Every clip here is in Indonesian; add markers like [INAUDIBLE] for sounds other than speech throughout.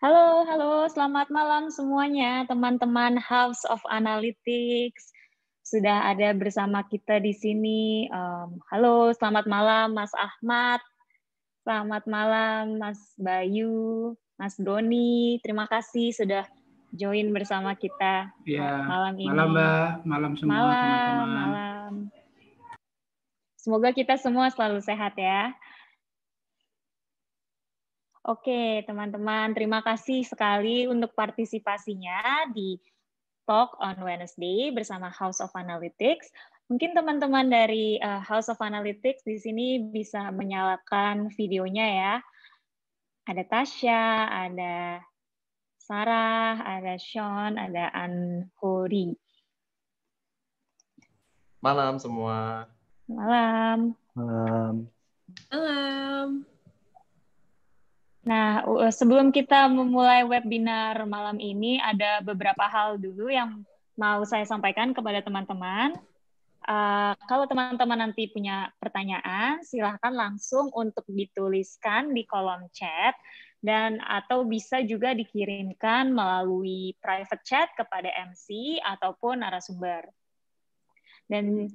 Halo, halo, selamat malam semuanya teman-teman House of Analytics. Sudah ada bersama kita di sini. Um, halo, selamat malam Mas Ahmad. Selamat malam Mas Bayu, Mas Doni. Terima kasih sudah join bersama kita ya, malam ini. Malam Mbak, malam semua teman-teman. Malam. Semoga kita semua selalu sehat ya. Oke, teman-teman, terima kasih sekali untuk partisipasinya di Talk on Wednesday bersama House of Analytics. Mungkin teman-teman dari eh, House of Analytics di sini bisa menyalakan videonya ya. Ada Tasha, ada Sarah, ada Sean, ada Anhori. Malam semua. Malam. Malam. Malam. Nah, eh, sebelum kita memulai webinar malam ini, ada beberapa hal dulu yang mau saya sampaikan kepada teman-teman. Uh, kalau teman-teman nanti punya pertanyaan, silahkan langsung untuk dituliskan di kolom chat dan atau bisa juga dikirimkan melalui private chat kepada MC ataupun narasumber. Dan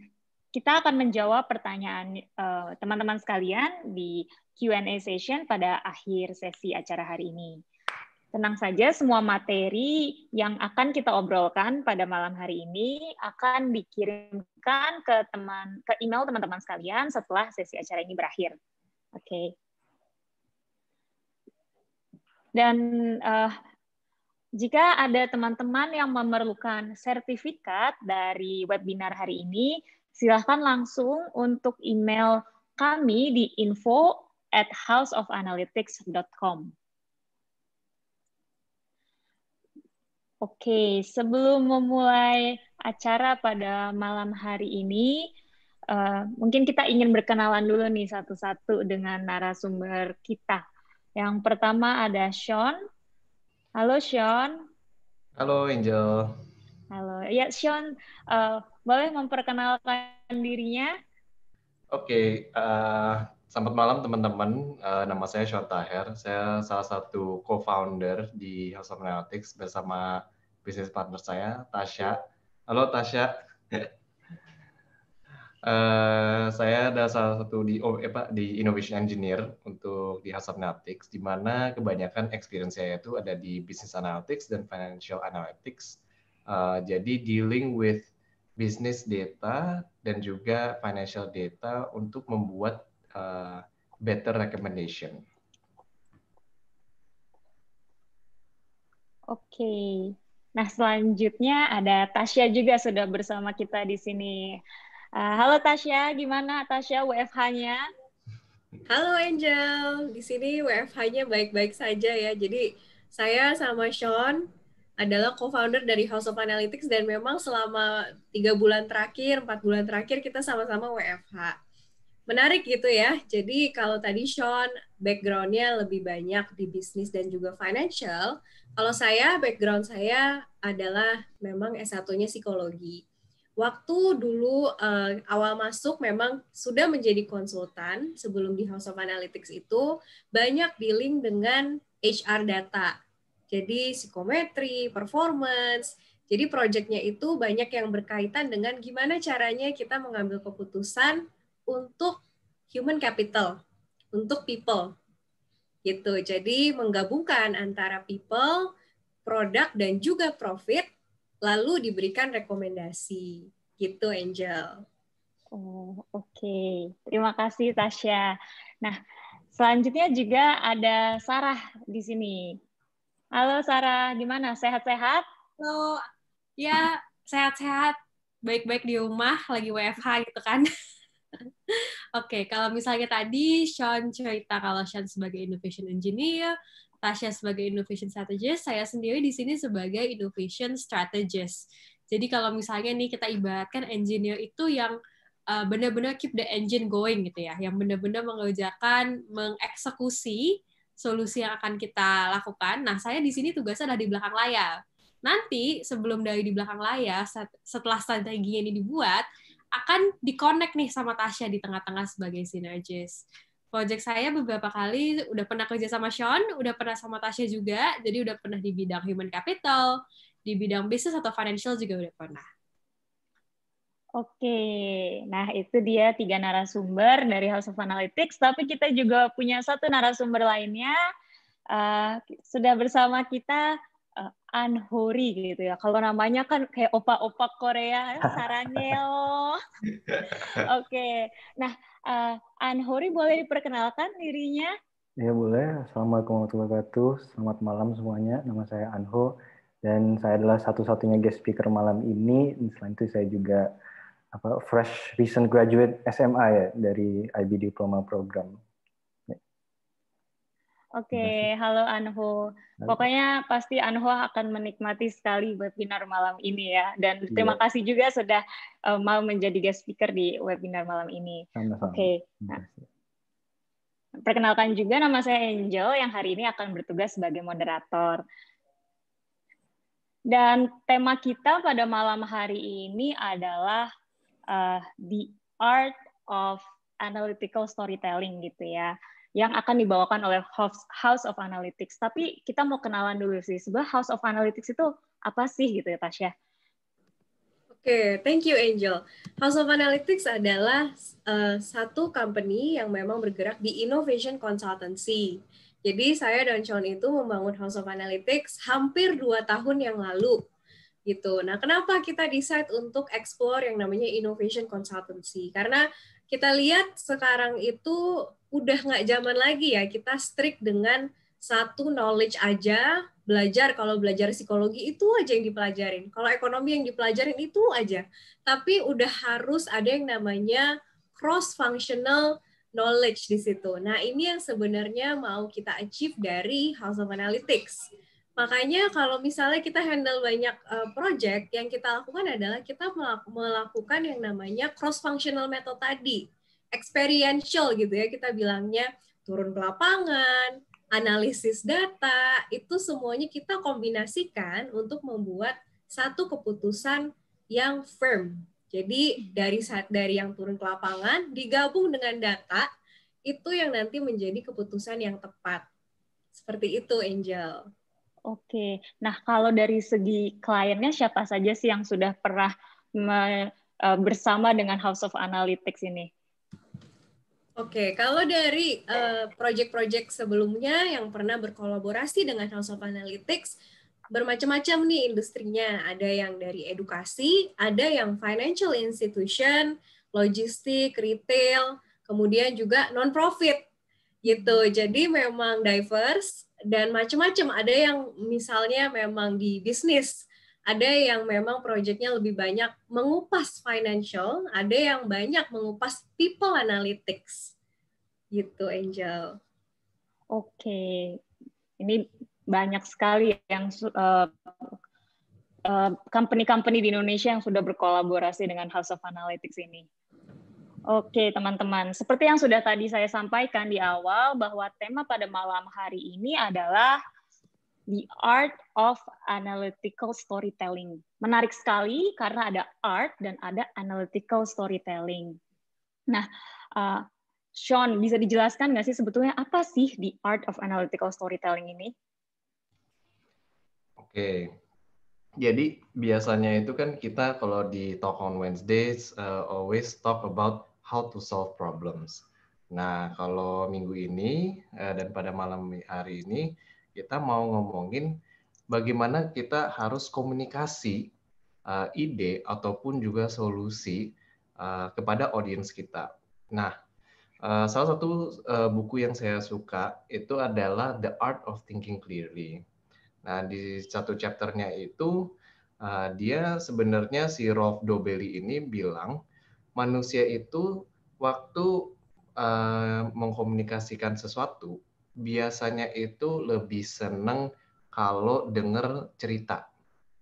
kita akan menjawab pertanyaan eh, teman-teman uh, teman -teman sekalian di Q&A session pada akhir sesi acara hari ini. Tenang saja, semua materi yang akan kita obrolkan pada malam hari ini akan dikirimkan ke teman ke email teman-teman sekalian setelah sesi acara ini berakhir. Oke. Okay. Dan uh, jika ada teman-teman yang memerlukan sertifikat dari webinar hari ini, silahkan langsung untuk email kami di info at houseofanalytics.com. Oke, sebelum memulai acara pada malam hari ini, uh, mungkin kita ingin berkenalan dulu nih satu-satu dengan narasumber kita. Yang pertama ada Sean. Halo Sean. Halo Angel. Halo, ya Sean, uh, boleh memperkenalkan dirinya? Oke, okay, uh, eh, Selamat malam teman-teman, uh, nama saya Sean Taher. Saya salah satu co-founder di House of Analytics bersama bisnis partner saya, Tasha. Halo Tasha. uh, [LAUGHS] saya adalah salah satu di oh, eh, Pak, di Innovation Engineer untuk di House of Analytics, di mana kebanyakan experience saya itu ada di Business Analytics dan Financial Analytics. Uh, jadi dealing with business data dan juga financial data untuk membuat Uh, better recommendation. Oke. Okay. Nah, selanjutnya ada Tasya juga sudah bersama kita di sini. Uh, halo Tasya, gimana Tasya WFH-nya? Halo Angel, di sini WFH-nya baik-baik saja ya. Jadi saya sama Sean adalah co-founder dari House of Analytics dan memang selama tiga bulan terakhir, empat bulan terakhir kita sama-sama WFH menarik gitu ya. Jadi kalau tadi Sean backgroundnya lebih banyak di bisnis dan juga financial, kalau saya background saya adalah memang S1-nya psikologi. Waktu dulu uh, awal masuk memang sudah menjadi konsultan sebelum di House of Analytics itu banyak dealing dengan HR data. Jadi psikometri, performance, jadi proyeknya itu banyak yang berkaitan dengan gimana caranya kita mengambil keputusan untuk human capital, untuk people. Gitu. Jadi menggabungkan antara people, produk dan juga profit lalu diberikan rekomendasi. Gitu Angel. Oh, oke. Okay. Terima kasih Tasya. Nah, selanjutnya juga ada Sarah di sini. Halo Sarah, gimana? Sehat-sehat? Halo. Ya, sehat-sehat. Baik-baik di rumah, lagi WFH gitu kan. [LAUGHS] Oke, okay, kalau misalnya tadi Sean cerita kalau Sean sebagai innovation engineer, Tasha sebagai innovation strategist, saya sendiri di sini sebagai innovation strategist. Jadi kalau misalnya nih kita ibaratkan engineer itu yang uh, benar-benar keep the engine going gitu ya, yang benar-benar mengerjakan, mengeksekusi solusi yang akan kita lakukan. Nah, saya di sini tugasnya ada di belakang layar. Nanti sebelum dari di belakang layar, setelah strategi ini dibuat, akan dikonek nih sama Tasya di tengah-tengah sebagai sinergis. Project saya beberapa kali udah pernah kerja sama Sean, udah pernah sama Tasya juga, jadi udah pernah di bidang human capital, di bidang bisnis atau financial juga udah pernah. Oke, nah itu dia tiga narasumber dari House of Analytics, tapi kita juga punya satu narasumber lainnya. Uh, sudah bersama kita Anhori gitu ya. Kalau namanya kan kayak opa-opa Korea, [LAUGHS] Saraneo. [LAUGHS] Oke. okay. Nah, uh, Anhori boleh diperkenalkan dirinya? Ya boleh. Assalamualaikum warahmatullahi wabarakatuh. Selamat malam semuanya. Nama saya Anho dan saya adalah satu-satunya guest speaker malam ini. Selain itu saya juga apa fresh recent graduate SMA ya dari IB Diploma Program. Oke, okay. halo Anho. Pokoknya pasti Anho akan menikmati sekali webinar malam ini ya. Dan iya. terima yeah. kasih juga sudah uh, mau menjadi guest speaker di webinar malam ini. Oke. Okay. Nah, perkenalkan juga nama saya Angel yang hari ini akan bertugas sebagai moderator. Dan tema kita pada malam hari ini adalah uh, the art of analytical storytelling gitu ya yang akan dibawakan oleh House of Analytics. Tapi kita mau kenalan dulu sih, sebuah House of Analytics itu apa sih gitu ya Tasya? Oke, okay, thank you Angel. House of Analytics adalah uh, satu company yang memang bergerak di innovation consultancy. Jadi saya dan Sean itu membangun House of Analytics hampir dua tahun yang lalu gitu. Nah, kenapa kita decide untuk explore yang namanya innovation consultancy? Karena kita lihat sekarang itu udah nggak zaman lagi ya kita strict dengan satu knowledge aja belajar kalau belajar psikologi itu aja yang dipelajarin kalau ekonomi yang dipelajarin itu aja tapi udah harus ada yang namanya cross functional knowledge di situ nah ini yang sebenarnya mau kita achieve dari House of Analytics Makanya kalau misalnya kita handle banyak uh, project, yang kita lakukan adalah kita melakukan yang namanya cross functional method tadi, experiential gitu ya kita bilangnya, turun ke lapangan, analisis data, itu semuanya kita kombinasikan untuk membuat satu keputusan yang firm. Jadi dari dari yang turun ke lapangan digabung dengan data itu yang nanti menjadi keputusan yang tepat. Seperti itu, Angel. Oke, nah kalau dari segi kliennya siapa saja sih yang sudah pernah me, uh, bersama dengan House of Analytics ini? Oke, okay, kalau dari uh, project-project sebelumnya yang pernah berkolaborasi dengan House of Analytics, bermacam-macam nih industrinya. Ada yang dari edukasi, ada yang financial institution, logistik, retail, kemudian juga non-profit gitu. Jadi memang diverse dan macam-macam ada yang misalnya memang di bisnis ada yang memang proyeknya lebih banyak mengupas financial, ada yang banyak mengupas people analytics. Gitu, Angel. Oke. Okay. Ini banyak sekali yang uh, company-company di Indonesia yang sudah berkolaborasi dengan House of Analytics ini. Oke, teman-teman. Seperti yang sudah tadi saya sampaikan di awal, bahwa tema pada malam hari ini adalah The Art of Analytical Storytelling. Menarik sekali karena ada art dan ada analytical storytelling. Nah, uh, Sean, bisa dijelaskan nggak sih sebetulnya apa sih The Art of Analytical Storytelling ini? Oke, jadi biasanya itu kan kita kalau di Talk on Wednesdays uh, always talk about how to solve problems. Nah, kalau minggu ini eh, dan pada malam hari ini kita mau ngomongin bagaimana kita harus komunikasi eh, ide ataupun juga solusi eh, kepada audiens kita. Nah, uh, salah satu uh, buku yang saya suka itu adalah The Art of Thinking Clearly. Nah, di satu chapternya itu uh, dia sebenarnya si Rolf Dobelli ini bilang manusia itu waktu uh, mengkomunikasikan sesuatu biasanya itu lebih senang kalau dengar cerita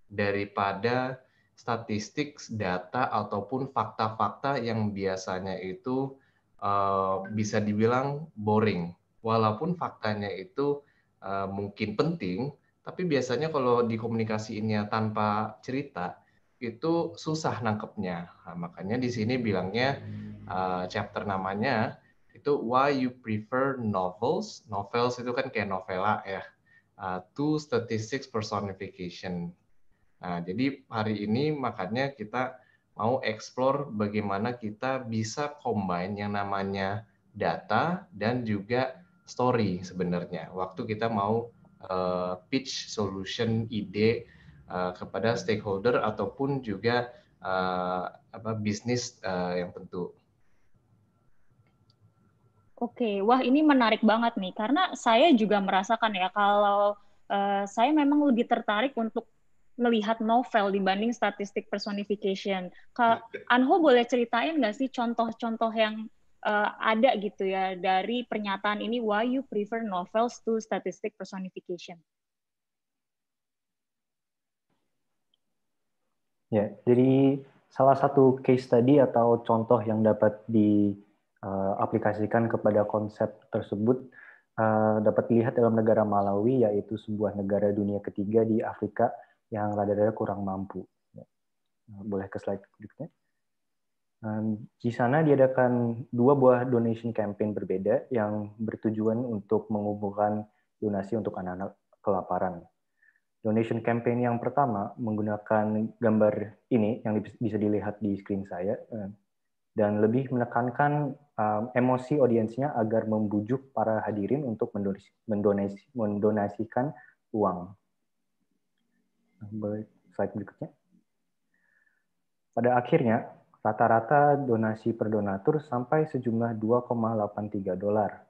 daripada statistik, data ataupun fakta-fakta yang biasanya itu uh, bisa dibilang boring. Walaupun faktanya itu uh, mungkin penting, tapi biasanya kalau dikomunikasiinnya tanpa cerita, itu susah nangkepnya. Nah, makanya di sini bilangnya uh, chapter namanya itu why you prefer novels. Novels itu kan kayak novela ya. Uh, to statistics personification. Nah, jadi hari ini makanya kita mau explore bagaimana kita bisa combine yang namanya data dan juga story sebenarnya. Waktu kita mau uh, pitch solution ide Eh, kepada stakeholder ataupun juga uh, apa bisnis uh, yang tentu. Oke, wah ini menarik banget nih karena saya juga merasakan ya kalau uh, saya memang lebih tertarik untuk melihat novel dibanding statistik personification. Ka ya. Anho boleh ceritain nggak sih contoh-contoh yang uh, ada gitu ya dari pernyataan ini why you prefer novels to statistic personification? Ya, jadi salah satu case tadi atau contoh yang dapat diaplikasikan eh, kepada konsep tersebut eh, dapat dilihat dalam negara Malawi, yaitu sebuah negara dunia ketiga di Afrika yang rada-rada kurang mampu. Ya. Eh, boleh ke slide berikutnya. Di sana diadakan dua buah donation campaign berbeda yang bertujuan untuk mengumpulkan donasi untuk anak-anak kelaparan donation campaign yang pertama menggunakan gambar ini yang bisa dilihat di screen saya eh, dan lebih menekankan eh, emosi audiensnya agar membujuk para hadirin untuk mendonasi, mendonasikan uang. Nah, slide berikutnya. Pada akhirnya, rata-rata donasi per donatur sampai sejumlah 2,83 dolar.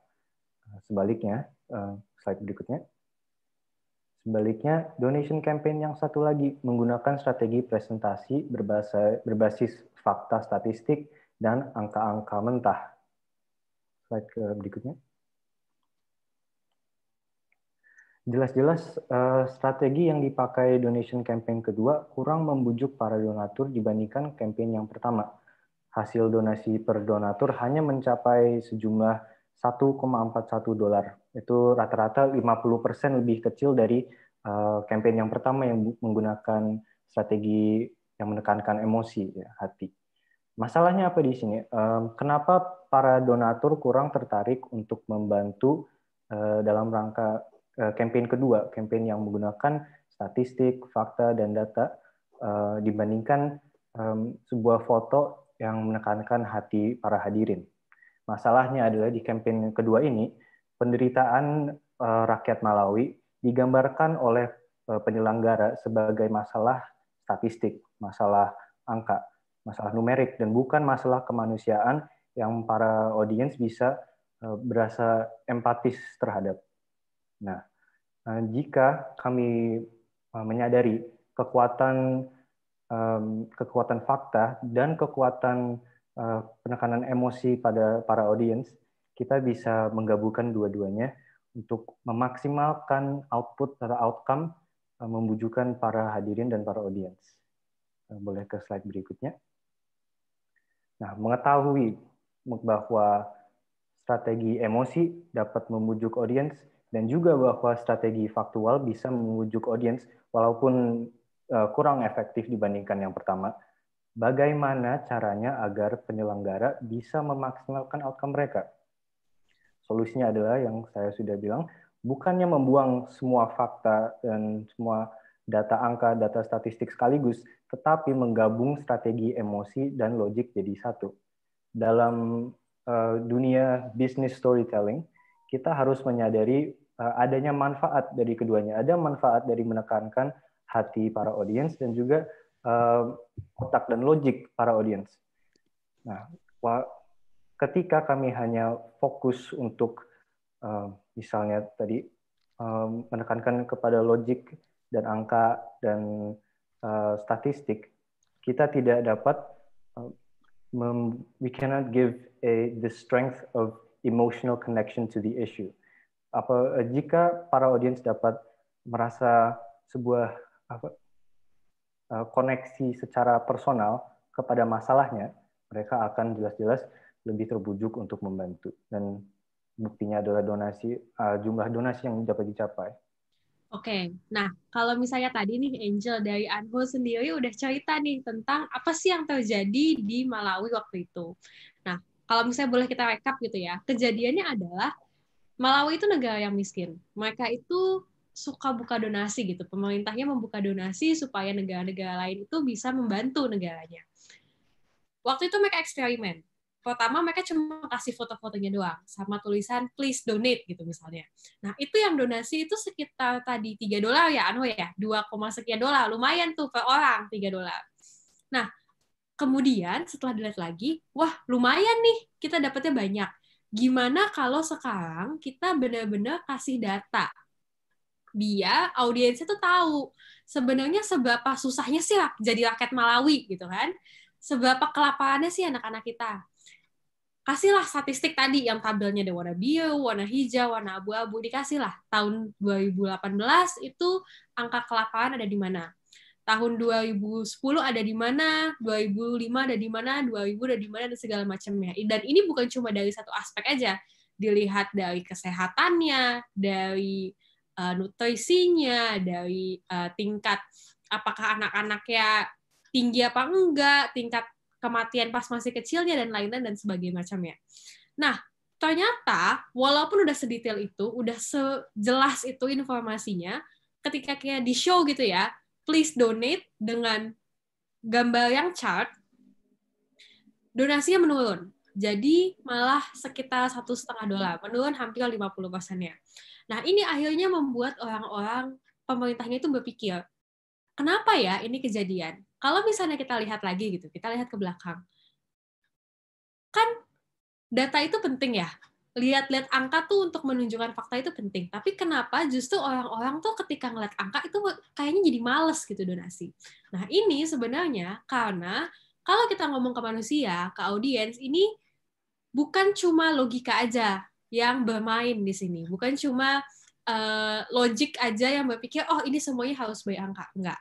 Nah, sebaliknya, eh, slide berikutnya Sebaliknya, donation campaign yang satu lagi menggunakan strategi presentasi berbasa, berbasis fakta statistik dan angka-angka mentah. Slide berikutnya. Jelas-jelas eh, strategi yang dipakai donation campaign kedua kurang membujuk para donatur dibandingkan campaign yang pertama. Hasil donasi per donatur hanya mencapai sejumlah 1,41 dolar itu rata-rata 50% lebih kecil dari uh, campaign yang pertama yang menggunakan strategi yang menekankan emosi ya, hati. Masalahnya apa di sini? Um, kenapa para donatur kurang tertarik untuk membantu uh, dalam rangka uh, campaign kedua, kampanye yang menggunakan statistik, fakta dan data uh, dibandingkan um, sebuah foto yang menekankan hati para hadirin. Masalahnya adalah di kampanye kedua ini penderitaan eh, rakyat Malawi digambarkan oleh eh, penyelenggara sebagai masalah statistik, masalah angka, masalah numerik, dan bukan masalah kemanusiaan yang para audiens bisa eh, berasa empatis terhadap. Nah, jika kami menyadari kekuatan kekuatan fakta dan kekuatan penekanan emosi pada para audiens, kita bisa menggabungkan dua-duanya untuk memaksimalkan output atau outcome eh, membujukan para hadirin dan para audiens. Eh, boleh ke slide berikutnya. Nah, mengetahui bahwa strategi emosi dapat membujuk audiens dan juga bahwa strategi faktual bisa membujuk audiens walaupun eh, kurang efektif dibandingkan yang pertama. Bagaimana caranya agar penyelenggara bisa memaksimalkan outcome mereka? Solusinya adalah yang saya sudah bilang, bukannya membuang semua fakta dan semua data angka, data statistik sekaligus, tetapi menggabung strategi emosi dan logik jadi satu. Dalam eh, dunia bisnis storytelling, kita harus menyadari eh, adanya manfaat dari keduanya. Ada manfaat dari menekankan hati para audiens dan juga eh, otak dan logik para audiens. Nah, ketika kami hanya fokus untuk eh, misalnya tadi eh, menekankan kepada logik dan angka dan eh, statistik, kita tidak dapat uh, we cannot give a, the strength of emotional connection to the issue. Apa jika para audiens dapat merasa sebuah apa, koneksi secara personal kepada masalahnya, mereka akan jelas-jelas lebih terbujuk untuk membantu dan buktinya adalah donasi uh, jumlah donasi yang dapat dicapai. Oke, okay. nah kalau misalnya tadi nih Angel dari Anho sendiri udah cerita nih tentang apa sih yang terjadi di Malawi waktu itu. Nah kalau misalnya boleh kita rekap gitu ya, kejadiannya adalah Malawi itu negara yang miskin. Mereka itu suka buka donasi gitu. Pemerintahnya membuka donasi supaya negara-negara lain itu bisa membantu negaranya. Waktu itu mereka eksperimen pertama mereka cuma kasih foto-fotonya doang sama tulisan please donate gitu misalnya. Nah, itu yang donasi itu sekitar tadi 3 dolar ya Anu ya, 2, sekian dolar. Lumayan tuh per orang 3 dolar. Nah, kemudian setelah dilihat lagi, wah lumayan nih kita dapatnya banyak. Gimana kalau sekarang kita benar-benar kasih data biar audiensnya tuh tahu sebenarnya seberapa susahnya sih jadi rakyat Malawi gitu kan seberapa kelaparannya sih anak-anak kita kasihlah statistik tadi yang tabelnya ada warna biru, warna hijau, warna abu-abu, dikasihlah. Tahun 2018 itu angka kelaparan ada di mana? Tahun 2010 ada di mana? 2005 ada di mana? 2000 ada di mana? Dan segala macamnya. Dan ini bukan cuma dari satu aspek aja. Dilihat dari kesehatannya, dari uh, nutrisinya, dari uh, tingkat apakah anak-anaknya tinggi apa enggak, tingkat kematian pas masih kecilnya dan lain-lain dan sebagainya macamnya. Nah, ternyata walaupun udah sedetail itu, udah sejelas itu informasinya, ketika kayak di show gitu ya, please donate dengan gambar yang chart, donasinya menurun. Jadi malah sekitar satu setengah dolar, menurun hampir 50 persennya. Nah ini akhirnya membuat orang-orang pemerintahnya itu berpikir, kenapa ya ini kejadian? kalau misalnya kita lihat lagi gitu, kita lihat ke belakang, kan data itu penting ya. Lihat-lihat angka tuh untuk menunjukkan fakta itu penting. Tapi kenapa justru orang-orang tuh ketika ngeliat angka itu kayaknya jadi males gitu donasi. Nah ini sebenarnya karena kalau kita ngomong ke manusia, ke audiens, ini bukan cuma logika aja yang bermain di sini. Bukan cuma uh, logik aja yang berpikir, oh ini semuanya harus bayar angka. Enggak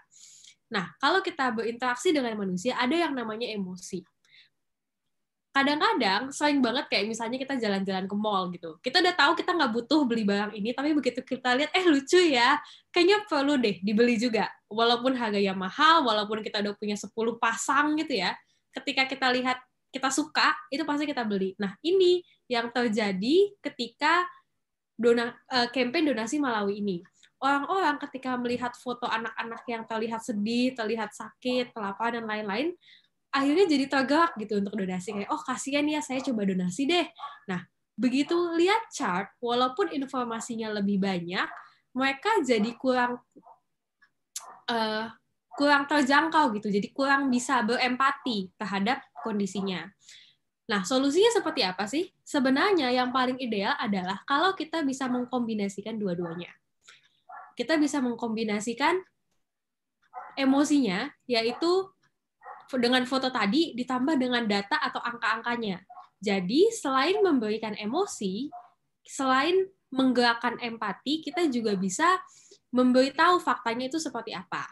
Nah, kalau kita berinteraksi dengan manusia, ada yang namanya emosi. Kadang-kadang sering banget kayak misalnya kita jalan-jalan ke mall gitu. Kita udah tahu kita nggak butuh beli barang ini, tapi begitu kita lihat, eh lucu ya, kayaknya perlu deh dibeli juga. Walaupun harganya mahal, walaupun kita udah punya 10 pasang gitu ya, ketika kita lihat kita suka, itu pasti kita beli. Nah, ini yang terjadi ketika dona, uh, campaign donasi Malawi ini orang-orang ketika melihat foto anak-anak yang terlihat sedih, terlihat sakit, kelaparan dan lain-lain, akhirnya jadi tergerak gitu untuk donasi kayak oh kasihan ya saya coba donasi deh. Nah, begitu lihat chart walaupun informasinya lebih banyak, mereka jadi kurang uh, kurang terjangkau gitu. Jadi kurang bisa berempati terhadap kondisinya. Nah, solusinya seperti apa sih? Sebenarnya yang paling ideal adalah kalau kita bisa mengkombinasikan dua-duanya kita bisa mengkombinasikan emosinya, yaitu dengan foto tadi ditambah dengan data atau angka-angkanya. Jadi selain memberikan emosi, selain menggerakkan empati, kita juga bisa memberitahu faktanya itu seperti apa.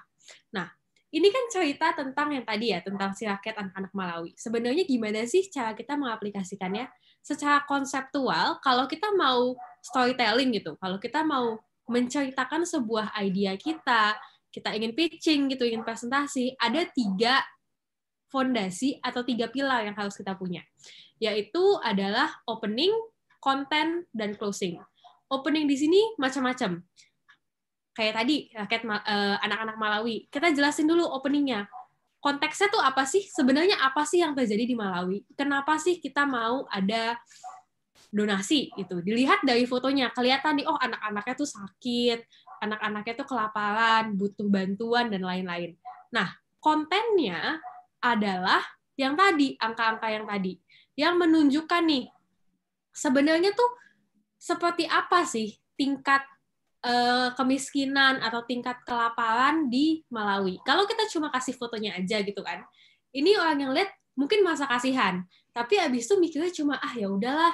Nah, ini kan cerita tentang yang tadi ya, tentang si rakyat anak-anak Malawi. Sebenarnya gimana sih cara kita mengaplikasikannya? Secara konseptual, kalau kita mau storytelling gitu, kalau kita mau menceritakan sebuah idea kita, kita ingin pitching gitu, ingin presentasi, ada tiga fondasi atau tiga pilar yang harus kita punya, yaitu adalah opening, content dan closing. Opening di sini macam-macam. Kayak tadi, rakyat eh, anak-anak Malawi, kita jelasin dulu openingnya. Konteksnya tuh apa sih? Sebenarnya apa sih yang terjadi di Malawi? Kenapa sih kita mau ada donasi itu dilihat dari fotonya kelihatan nih oh anak-anaknya tuh sakit anak-anaknya tuh kelaparan butuh bantuan dan lain-lain nah kontennya adalah yang tadi angka-angka yang tadi yang menunjukkan nih sebenarnya tuh seperti apa sih tingkat eh, kemiskinan atau tingkat kelaparan di Malawi. Kalau kita cuma kasih fotonya aja gitu kan, ini orang yang lihat mungkin masa kasihan, tapi abis itu mikirnya cuma ah ya udahlah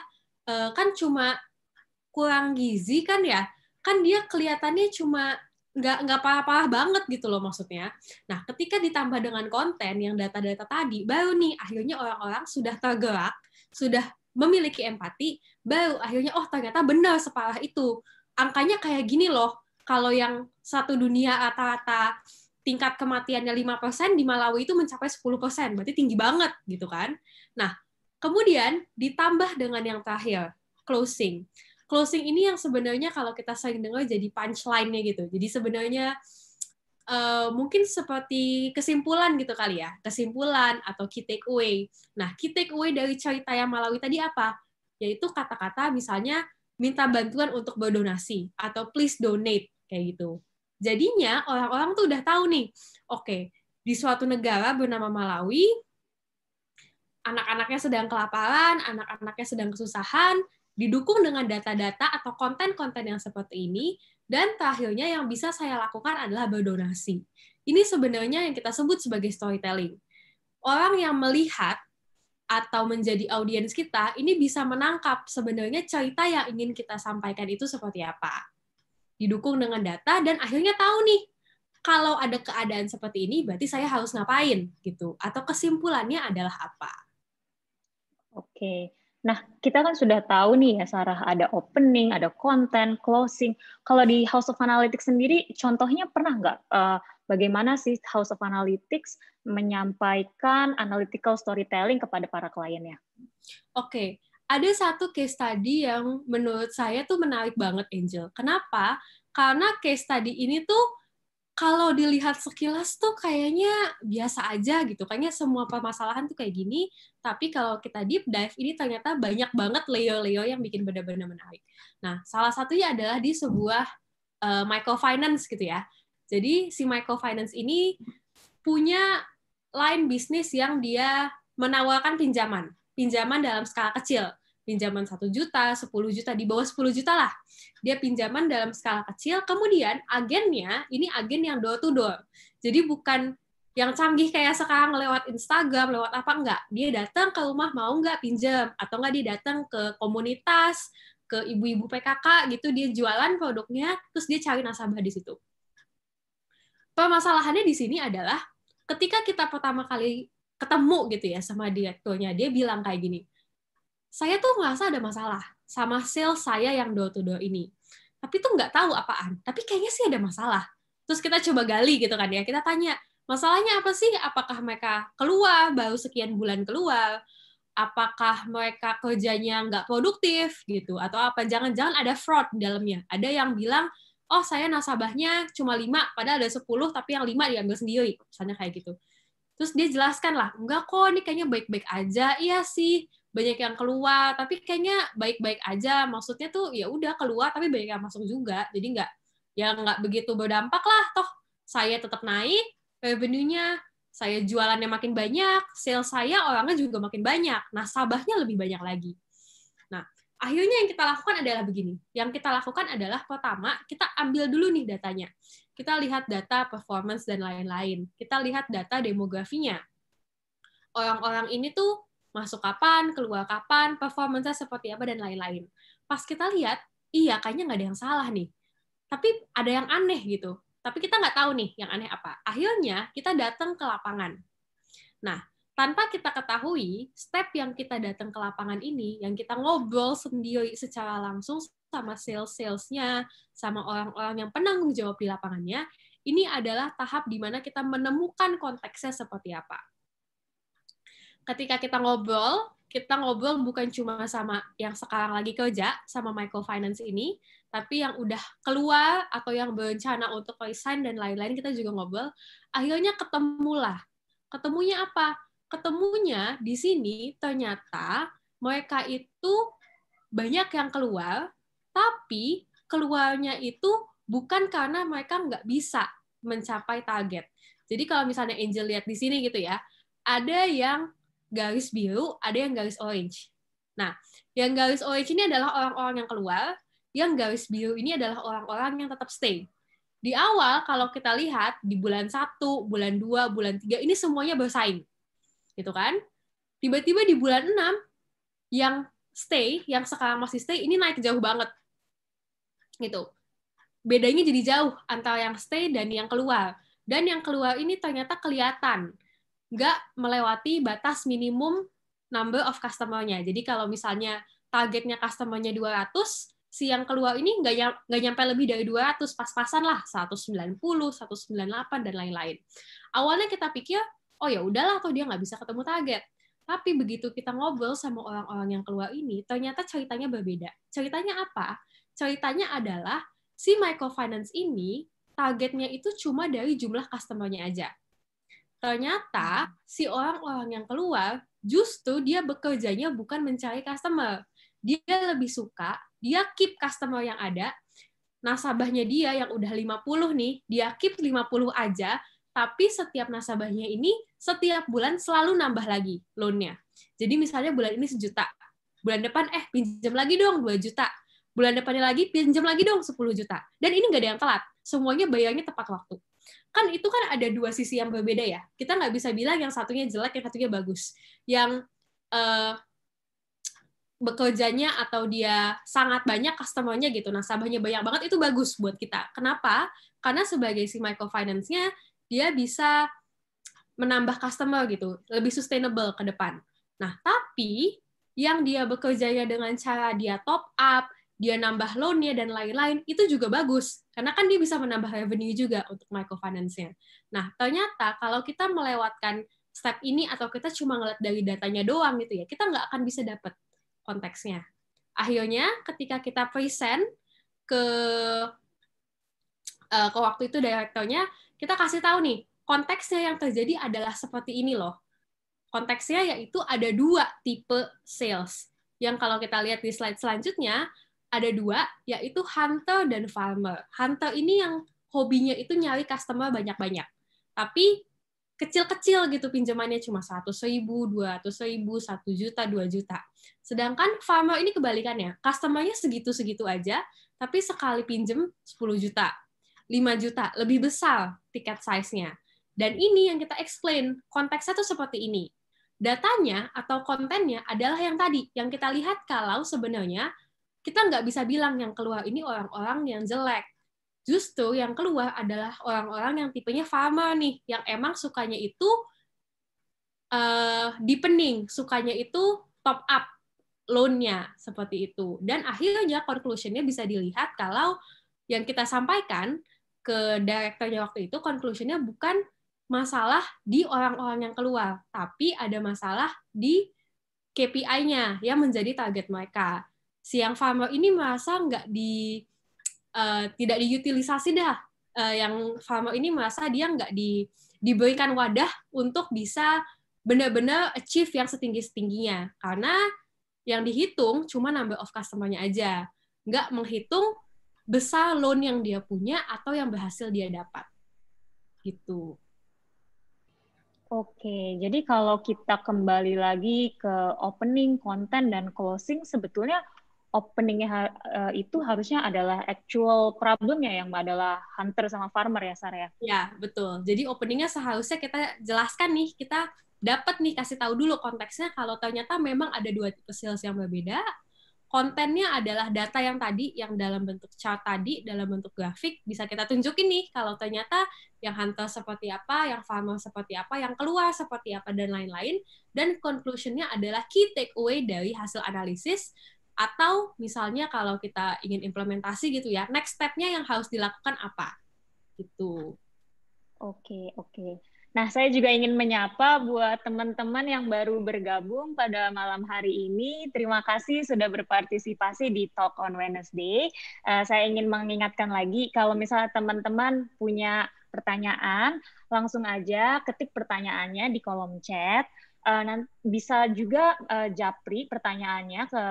uh, kan cuma kurang gizi kan ya kan dia kelihatannya cuma nggak nggak parah-parah banget gitu loh maksudnya. Nah, ketika ditambah dengan konten yang data-data tadi, baru nih akhirnya orang-orang sudah tergerak, sudah memiliki empati, baru akhirnya oh ternyata benar separah itu. Angkanya kayak gini loh, kalau yang satu dunia rata-rata tingkat kematiannya 5% di Malawi itu mencapai 10%, berarti tinggi banget gitu kan. Nah, Kemudian ditambah dengan yang terakhir, closing. Closing ini yang sebenarnya kalau kita sering dengar jadi punchline-nya gitu. Jadi sebenarnya uh, mungkin seperti kesimpulan gitu kali ya, kesimpulan atau key takeaway. Nah, key takeaway dari cerita yang Malawi tadi apa? Yaitu kata-kata misalnya minta bantuan untuk berdonasi atau please donate kayak gitu. Jadinya orang-orang tuh udah tahu nih, oke, okay, di suatu negara bernama Malawi anak-anaknya sedang kelaparan, anak-anaknya sedang kesusahan, didukung dengan data-data atau konten-konten yang seperti ini, dan terakhirnya yang bisa saya lakukan adalah berdonasi. Ini sebenarnya yang kita sebut sebagai storytelling. Orang yang melihat atau menjadi audiens kita, ini bisa menangkap sebenarnya cerita yang ingin kita sampaikan itu seperti apa. Didukung dengan data dan akhirnya tahu nih, kalau ada keadaan seperti ini berarti saya harus ngapain gitu. Atau kesimpulannya adalah apa. Oke. Nah, kita kan sudah tahu nih ya Sarah ada opening, ada konten, closing. Kalau di House of Analytics sendiri, contohnya pernah nggak uh, bagaimana sih House of Analytics menyampaikan analytical storytelling kepada para kliennya? Oke, ada satu case study yang menurut saya tuh menarik banget Angel. Kenapa? Karena case study ini tuh kalau dilihat sekilas tuh kayaknya biasa aja gitu. Kayaknya semua permasalahan tuh kayak gini, tapi kalau kita deep dive ini ternyata banyak banget leo-leo yang bikin benar-benar menarik. Nah, salah satunya adalah di sebuah uh, microfinance gitu ya. Jadi si microfinance ini punya line bisnis yang dia menawarkan pinjaman, pinjaman dalam skala kecil pinjaman 1 juta, 10 juta, di bawah 10 juta lah. Dia pinjaman dalam skala kecil, kemudian agennya, ini agen yang door to door. Jadi bukan yang canggih kayak sekarang lewat Instagram, lewat apa enggak. Dia datang ke rumah mau enggak pinjam, atau enggak dia datang ke komunitas, ke ibu-ibu PKK gitu, dia jualan produknya, terus dia cari nasabah di situ. Permasalahannya di sini adalah ketika kita pertama kali ketemu gitu ya sama direkturnya, dia bilang kayak gini, saya tuh merasa ada masalah sama sales saya yang door to door ini. Tapi tuh nggak tahu apaan. Tapi kayaknya sih ada masalah. Terus kita coba gali gitu kan ya. Kita tanya, masalahnya apa sih? Apakah mereka keluar, baru sekian bulan keluar? Apakah mereka kerjanya nggak produktif gitu? Atau apa? Jangan-jangan ada fraud di dalamnya. Ada yang bilang, oh saya nasabahnya cuma lima, padahal ada sepuluh, tapi yang lima diambil sendiri. Misalnya kayak gitu. Terus dia jelaskan lah, enggak kok, ini kayaknya baik-baik aja. Iya sih, banyak yang keluar tapi kayaknya baik-baik aja maksudnya tuh ya udah keluar tapi banyak yang masuk juga jadi nggak ya nggak begitu berdampak lah toh saya tetap naik revenue-nya saya jualannya makin banyak sales saya orangnya juga makin banyak nah sabahnya lebih banyak lagi nah akhirnya yang kita lakukan adalah begini yang kita lakukan adalah pertama kita ambil dulu nih datanya kita lihat data performance dan lain-lain kita lihat data demografinya orang-orang ini tuh masuk kapan, keluar kapan, performance seperti apa, dan lain-lain. Pas kita lihat, iya kayaknya nggak ada yang salah nih. Tapi ada yang aneh gitu. Tapi kita nggak tahu nih yang aneh apa. Akhirnya kita datang ke lapangan. Nah, tanpa kita ketahui, step yang kita datang ke lapangan ini, yang kita ngobrol sendiri secara langsung sama sales-salesnya, sama orang-orang yang penanggung jawab di lapangannya, ini adalah tahap di mana kita menemukan konteksnya seperti apa ketika kita ngobrol, kita ngobrol bukan cuma sama yang sekarang lagi kerja sama microfinance ini, tapi yang udah keluar atau yang berencana untuk resign dan lain-lain kita juga ngobrol. Akhirnya ketemulah. Ketemunya apa? Ketemunya di sini ternyata mereka itu banyak yang keluar, tapi keluarnya itu bukan karena mereka nggak bisa mencapai target. Jadi kalau misalnya Angel lihat di sini gitu ya, ada yang garis biru, ada yang garis orange. Nah, yang garis orange ini adalah orang-orang yang keluar, yang garis biru ini adalah orang-orang yang tetap stay. Di awal kalau kita lihat di bulan 1, bulan 2, bulan 3 ini semuanya bersaing. Gitu kan? Tiba-tiba di bulan 6 yang stay, yang sekarang masih stay ini naik jauh banget. Gitu. Bedanya jadi jauh antara yang stay dan yang keluar. Dan yang keluar ini ternyata kelihatan nggak melewati batas minimum number of customer-nya. Jadi kalau misalnya targetnya customer-nya 200, si yang keluar ini nggak nggak nyampe lebih dari 200, pas-pasan lah 190, 198 dan lain-lain. Awalnya kita pikir, oh ya udahlah tuh dia nggak bisa ketemu target. Tapi begitu kita ngobrol sama orang-orang yang keluar ini, ternyata ceritanya berbeda. Ceritanya apa? Ceritanya adalah si microfinance ini targetnya itu cuma dari jumlah customer-nya aja ternyata hmm. si orang-orang yang keluar justru dia bekerjanya bukan mencari customer. Dia lebih suka, dia keep customer yang ada, nasabahnya dia yang udah 50 nih, dia keep 50 aja, tapi setiap nasabahnya ini setiap bulan selalu nambah lagi loan-nya. Jadi misalnya bulan ini sejuta, bulan depan eh pinjam lagi dong 2 juta, bulan depannya lagi pinjam lagi dong 10 juta. Dan ini nggak ada yang telat, semuanya bayarnya tepat waktu kan itu kan ada dua sisi yang berbeda ya kita nggak bisa bilang yang satunya jelek yang satunya bagus yang uh, bekerjanya atau dia sangat banyak customernya gitu, nasabahnya banyak banget itu bagus buat kita. Kenapa? Karena sebagai si microfinance-nya dia bisa menambah customer gitu, lebih sustainable ke depan. Nah, tapi yang dia bekerjanya dengan cara dia top up, dia nambah loan-nya dan lain-lain, itu juga bagus. Karena kan dia bisa menambah revenue juga untuk microfinance-nya. Nah, ternyata kalau kita melewatkan step ini atau kita cuma ngeliat dari datanya doang gitu ya, kita nggak akan bisa dapet konteksnya. Akhirnya ketika kita present ke eh, ke waktu itu direktornya kita kasih tahu nih, konteksnya yang terjadi adalah seperti ini loh. Konteksnya yaitu ada dua tipe sales. Yang kalau kita lihat di slide selanjutnya, ada dua, yaitu hunter dan farmer. Hunter ini yang hobinya itu nyari customer banyak-banyak. Tapi kecil-kecil gitu pinjamannya cuma 100 ribu, 200 ribu, 1 juta, 2 juta. Sedangkan farmer ini kebalikannya, customernya segitu-segitu aja, tapi sekali pinjem 10 juta, 5 juta, lebih besar tiket size-nya. Dan ini yang kita explain, konteksnya tuh seperti ini. Datanya atau kontennya adalah yang tadi, yang kita lihat kalau sebenarnya kita nggak bisa bilang yang keluar ini orang-orang yang jelek. Justru yang keluar adalah orang-orang yang tipenya fama nih, yang emang sukanya itu uh, deepening, sukanya itu top up loan-nya seperti itu. Dan akhirnya conclusion-nya bisa dilihat kalau yang kita sampaikan ke direkturnya waktu itu conclusion-nya bukan masalah di orang-orang yang keluar, tapi ada masalah di KPI-nya yang menjadi target mereka si yang farmer ini merasa nggak di uh, tidak diutilisasi dah uh, yang farmer ini merasa dia nggak di diberikan wadah untuk bisa benar-benar achieve yang setinggi-setingginya karena yang dihitung cuma number of customer-nya aja nggak menghitung besar loan yang dia punya atau yang berhasil dia dapat gitu Oke, jadi kalau kita kembali lagi ke opening, konten, dan closing, sebetulnya openingnya uh, itu harusnya adalah actual problemnya yang adalah hunter sama farmer ya Sarah ya? ya. betul. Jadi openingnya seharusnya kita jelaskan nih kita dapat nih kasih tahu dulu konteksnya kalau ternyata memang ada dua tipe sales yang berbeda. Kontennya adalah data yang tadi yang dalam bentuk chart tadi dalam bentuk grafik bisa kita tunjukin nih kalau ternyata yang hunter seperti apa, yang farmer seperti apa, yang keluar seperti apa dan lain-lain. Dan conclusionnya adalah key takeaway dari hasil analisis atau misalnya kalau kita ingin implementasi gitu ya, next step-nya yang harus dilakukan apa? Gitu. Oke, oke. Nah, saya juga ingin menyapa buat teman-teman yang baru bergabung pada malam hari ini. Terima kasih sudah berpartisipasi di Talk on Wednesday. Uh, saya ingin mengingatkan lagi, kalau misalnya teman-teman punya pertanyaan, langsung aja ketik pertanyaannya di kolom chat uh, bisa juga uh, japri pertanyaannya ke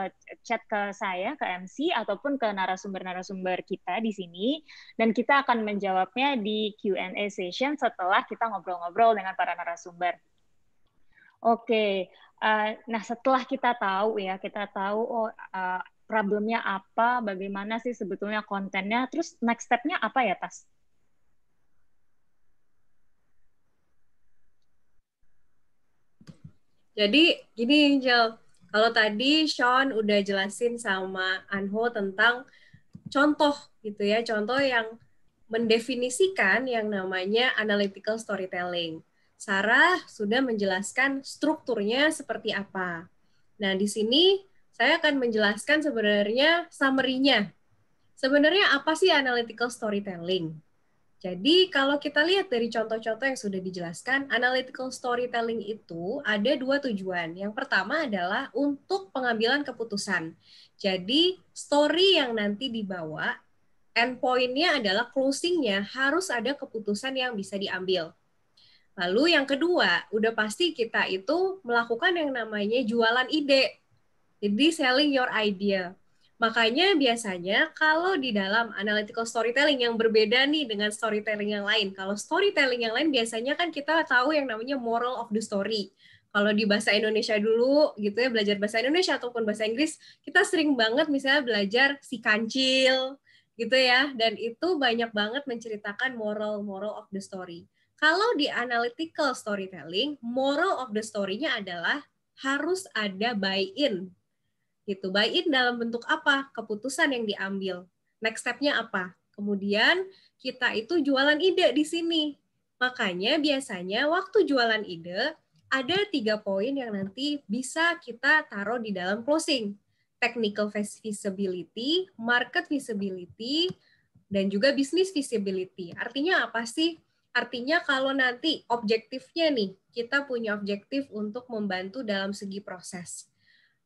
chat ke saya ke MC ataupun ke narasumber-narasumber kita di sini dan kita akan menjawabnya di Q&A session setelah kita ngobrol-ngobrol dengan para narasumber. Oke, okay. uh, eh, nah setelah kita tahu ya kita tahu oh, uh, problemnya apa, bagaimana sih sebetulnya kontennya, terus next stepnya apa ya Tas? Jadi gini Angel, kalau tadi Sean udah jelasin sama Anho tentang contoh gitu ya, contoh yang mendefinisikan yang namanya analytical storytelling. Sarah sudah menjelaskan strukturnya seperti apa. Nah, di sini saya akan menjelaskan sebenarnya summary-nya. Sebenarnya apa sih analytical storytelling? Jadi kalau kita lihat dari contoh-contoh yang sudah dijelaskan, analytical storytelling itu ada dua tujuan. Yang pertama adalah untuk pengambilan keputusan. Jadi story yang nanti dibawa, endpointnya adalah closingnya harus ada keputusan yang bisa diambil. Lalu yang kedua, udah pasti kita itu melakukan yang namanya jualan ide. Jadi selling your idea Makanya biasanya kalau di dalam analytical storytelling yang berbeda nih dengan storytelling yang lain. Kalau storytelling yang lain biasanya kan kita tahu yang namanya moral of the story. Kalau di bahasa Indonesia dulu gitu ya belajar bahasa Indonesia ataupun bahasa Inggris, kita sering banget misalnya belajar si kancil gitu ya dan itu banyak banget menceritakan moral moral of the story. Kalau di analytical storytelling, moral of the story-nya adalah harus ada buy-in gitu buy in dalam bentuk apa keputusan yang diambil next stepnya apa kemudian kita itu jualan ide di sini makanya biasanya waktu jualan ide ada tiga poin yang nanti bisa kita taruh di dalam closing technical feasibility market feasibility dan juga business feasibility artinya apa sih Artinya kalau nanti objektifnya nih, kita punya objektif untuk membantu dalam segi proses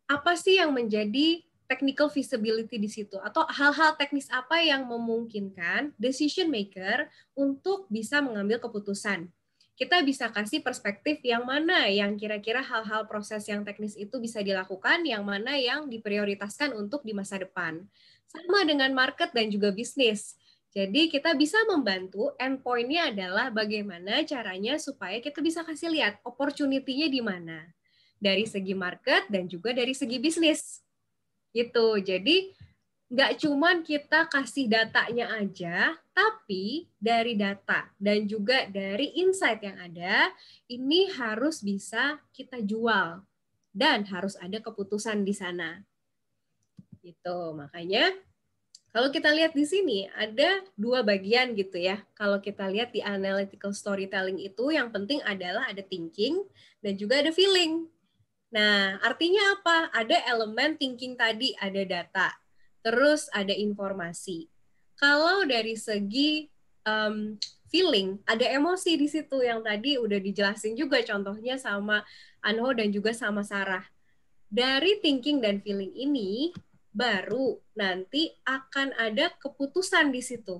apa sih yang menjadi technical feasibility di situ atau hal-hal teknis apa yang memungkinkan decision maker untuk bisa mengambil keputusan. Kita bisa kasih perspektif yang mana yang kira-kira hal-hal proses yang teknis itu bisa dilakukan, yang mana yang diprioritaskan untuk di masa depan. Sama dengan market dan juga bisnis. Jadi kita bisa membantu endpoint-nya adalah bagaimana caranya supaya kita bisa kasih lihat opportunity-nya di mana dari segi market dan juga dari segi bisnis. Gitu. Jadi nggak cuman kita kasih datanya aja, tapi dari data dan juga dari insight yang ada, ini harus bisa kita jual dan harus ada keputusan di sana. Gitu. Makanya kalau kita lihat di sini ada dua bagian gitu ya. Kalau kita lihat di analytical storytelling itu yang penting adalah ada thinking dan juga ada feeling. Nah, artinya apa? Ada elemen thinking tadi, ada data, terus ada informasi. Kalau dari segi um, feeling, ada emosi di situ yang tadi udah dijelasin juga contohnya sama Anho dan juga sama Sarah. Dari thinking dan feeling ini baru nanti akan ada keputusan di situ.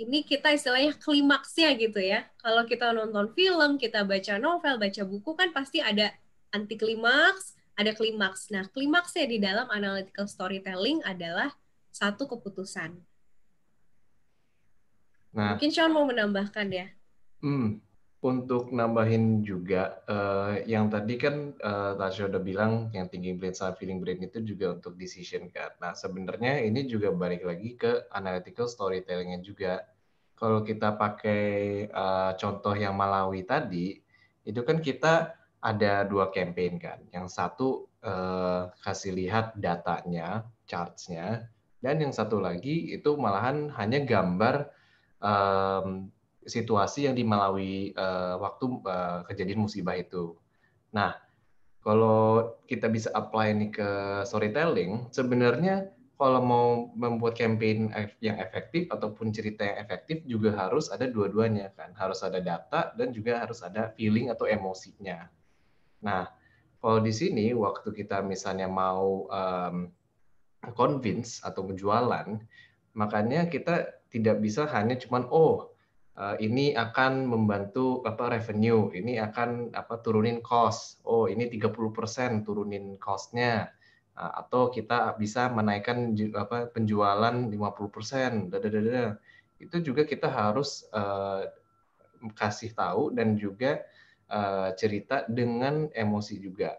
Ini kita istilahnya klimaksnya gitu ya. Kalau kita nonton film, kita baca novel, baca buku kan pasti ada anti klimaks, ada klimaks. Nah, klimaksnya di dalam analytical storytelling adalah satu keputusan. Nah, Mungkin Sean mau menambahkan ya. Hmm, untuk nambahin juga uh, yang tadi kan uh, Tasya udah bilang yang tinggi brain sama feeling brain itu juga untuk decision card. Kan. Nah sebenarnya ini juga balik lagi ke analytical storytellingnya juga. Kalau kita pakai uh, contoh yang Malawi tadi, itu kan kita ada dua campaign kan. Yang satu eh, kasih lihat datanya, charts-nya, dan yang satu lagi itu malahan hanya gambar eh, situasi yang di Malawi eh, waktu eh, kejadian musibah itu. Nah, kalau kita bisa apply ini ke storytelling, sebenarnya kalau mau membuat campaign yang efektif ataupun cerita yang efektif juga harus ada dua-duanya kan. Harus ada data dan juga harus ada feeling atau emosinya. Nah, kalau di sini waktu kita misalnya mau um, convince atau menjualan, makanya kita tidak bisa hanya cuman oh eh, ini akan membantu apa revenue, ini akan apa turunin cost. Oh, ini 30% turunin cost-nya. Nah, atau kita bisa menaikkan apa penjualan 50%. Dadadada. Itu juga kita harus uh, kasih tahu dan juga Eh, cerita dengan emosi juga.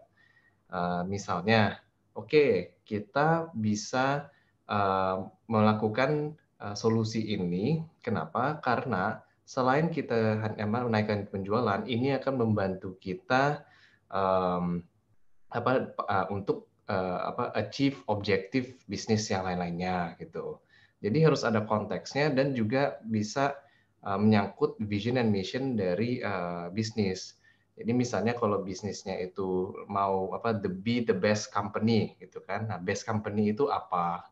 Uh, misalnya, oke okay, kita bisa uh, melakukan uh, solusi ini. Kenapa? Karena selain kita hanya menaikkan penjualan, ini akan membantu kita um, apa uh, untuk uh, apa achieve objektif bisnis yang lain-lainnya gitu. Jadi harus ada konteksnya dan juga bisa uh, menyangkut vision and mission dari uh, bisnis. Ini misalnya kalau bisnisnya itu mau apa the be the best company gitu kan. Nah, best company itu apa?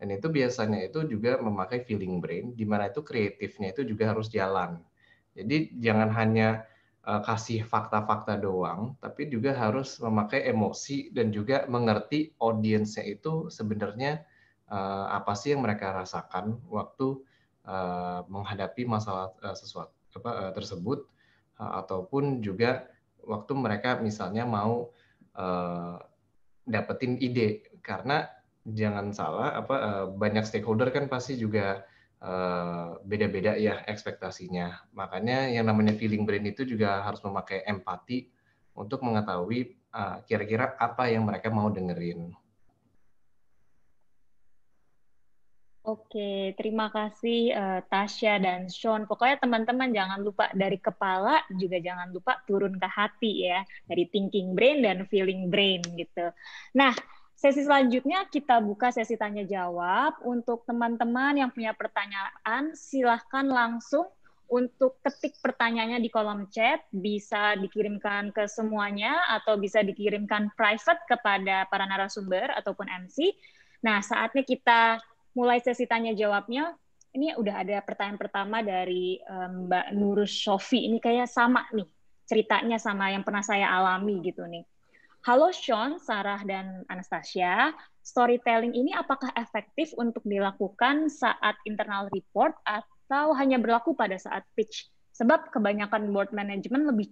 Dan itu biasanya itu juga memakai feeling brain di mana itu kreatifnya itu juga harus jalan. Jadi jangan hanya uh, kasih fakta-fakta doang, tapi juga harus memakai emosi dan juga mengerti audiensnya itu sebenarnya uh, apa sih yang mereka rasakan waktu uh, menghadapi masalah uh, sesuatu apa uh, tersebut Eh, ataupun juga waktu mereka misalnya mau uh, dapetin ide karena jangan salah apa uh, banyak stakeholder kan pasti juga beda-beda uh, ya ekspektasinya makanya yang namanya feeling brand itu juga harus memakai empati untuk mengetahui kira-kira apa yang mereka mau dengerin. Oke, terima kasih uh, Tasya dan Sean. Pokoknya teman-teman jangan lupa dari kepala juga jangan lupa turun ke hati ya, dari thinking brain dan feeling brain gitu. Nah, sesi selanjutnya kita buka sesi tanya jawab untuk teman-teman yang punya pertanyaan silahkan langsung untuk ketik pertanyaannya di kolom chat bisa dikirimkan ke semuanya atau bisa dikirimkan private kepada para narasumber ataupun MC. Nah, saatnya kita mulai sesi tanya jawabnya ini udah ada pertanyaan pertama dari eh, Mbak Nurus Sofi. Ini kayak sama nih ceritanya sama yang pernah saya alami gitu nih. Halo Sean, Sarah, dan Anastasia. Storytelling ini apakah efektif untuk dilakukan saat internal report atau hanya berlaku pada saat pitch? Sebab kebanyakan board management lebih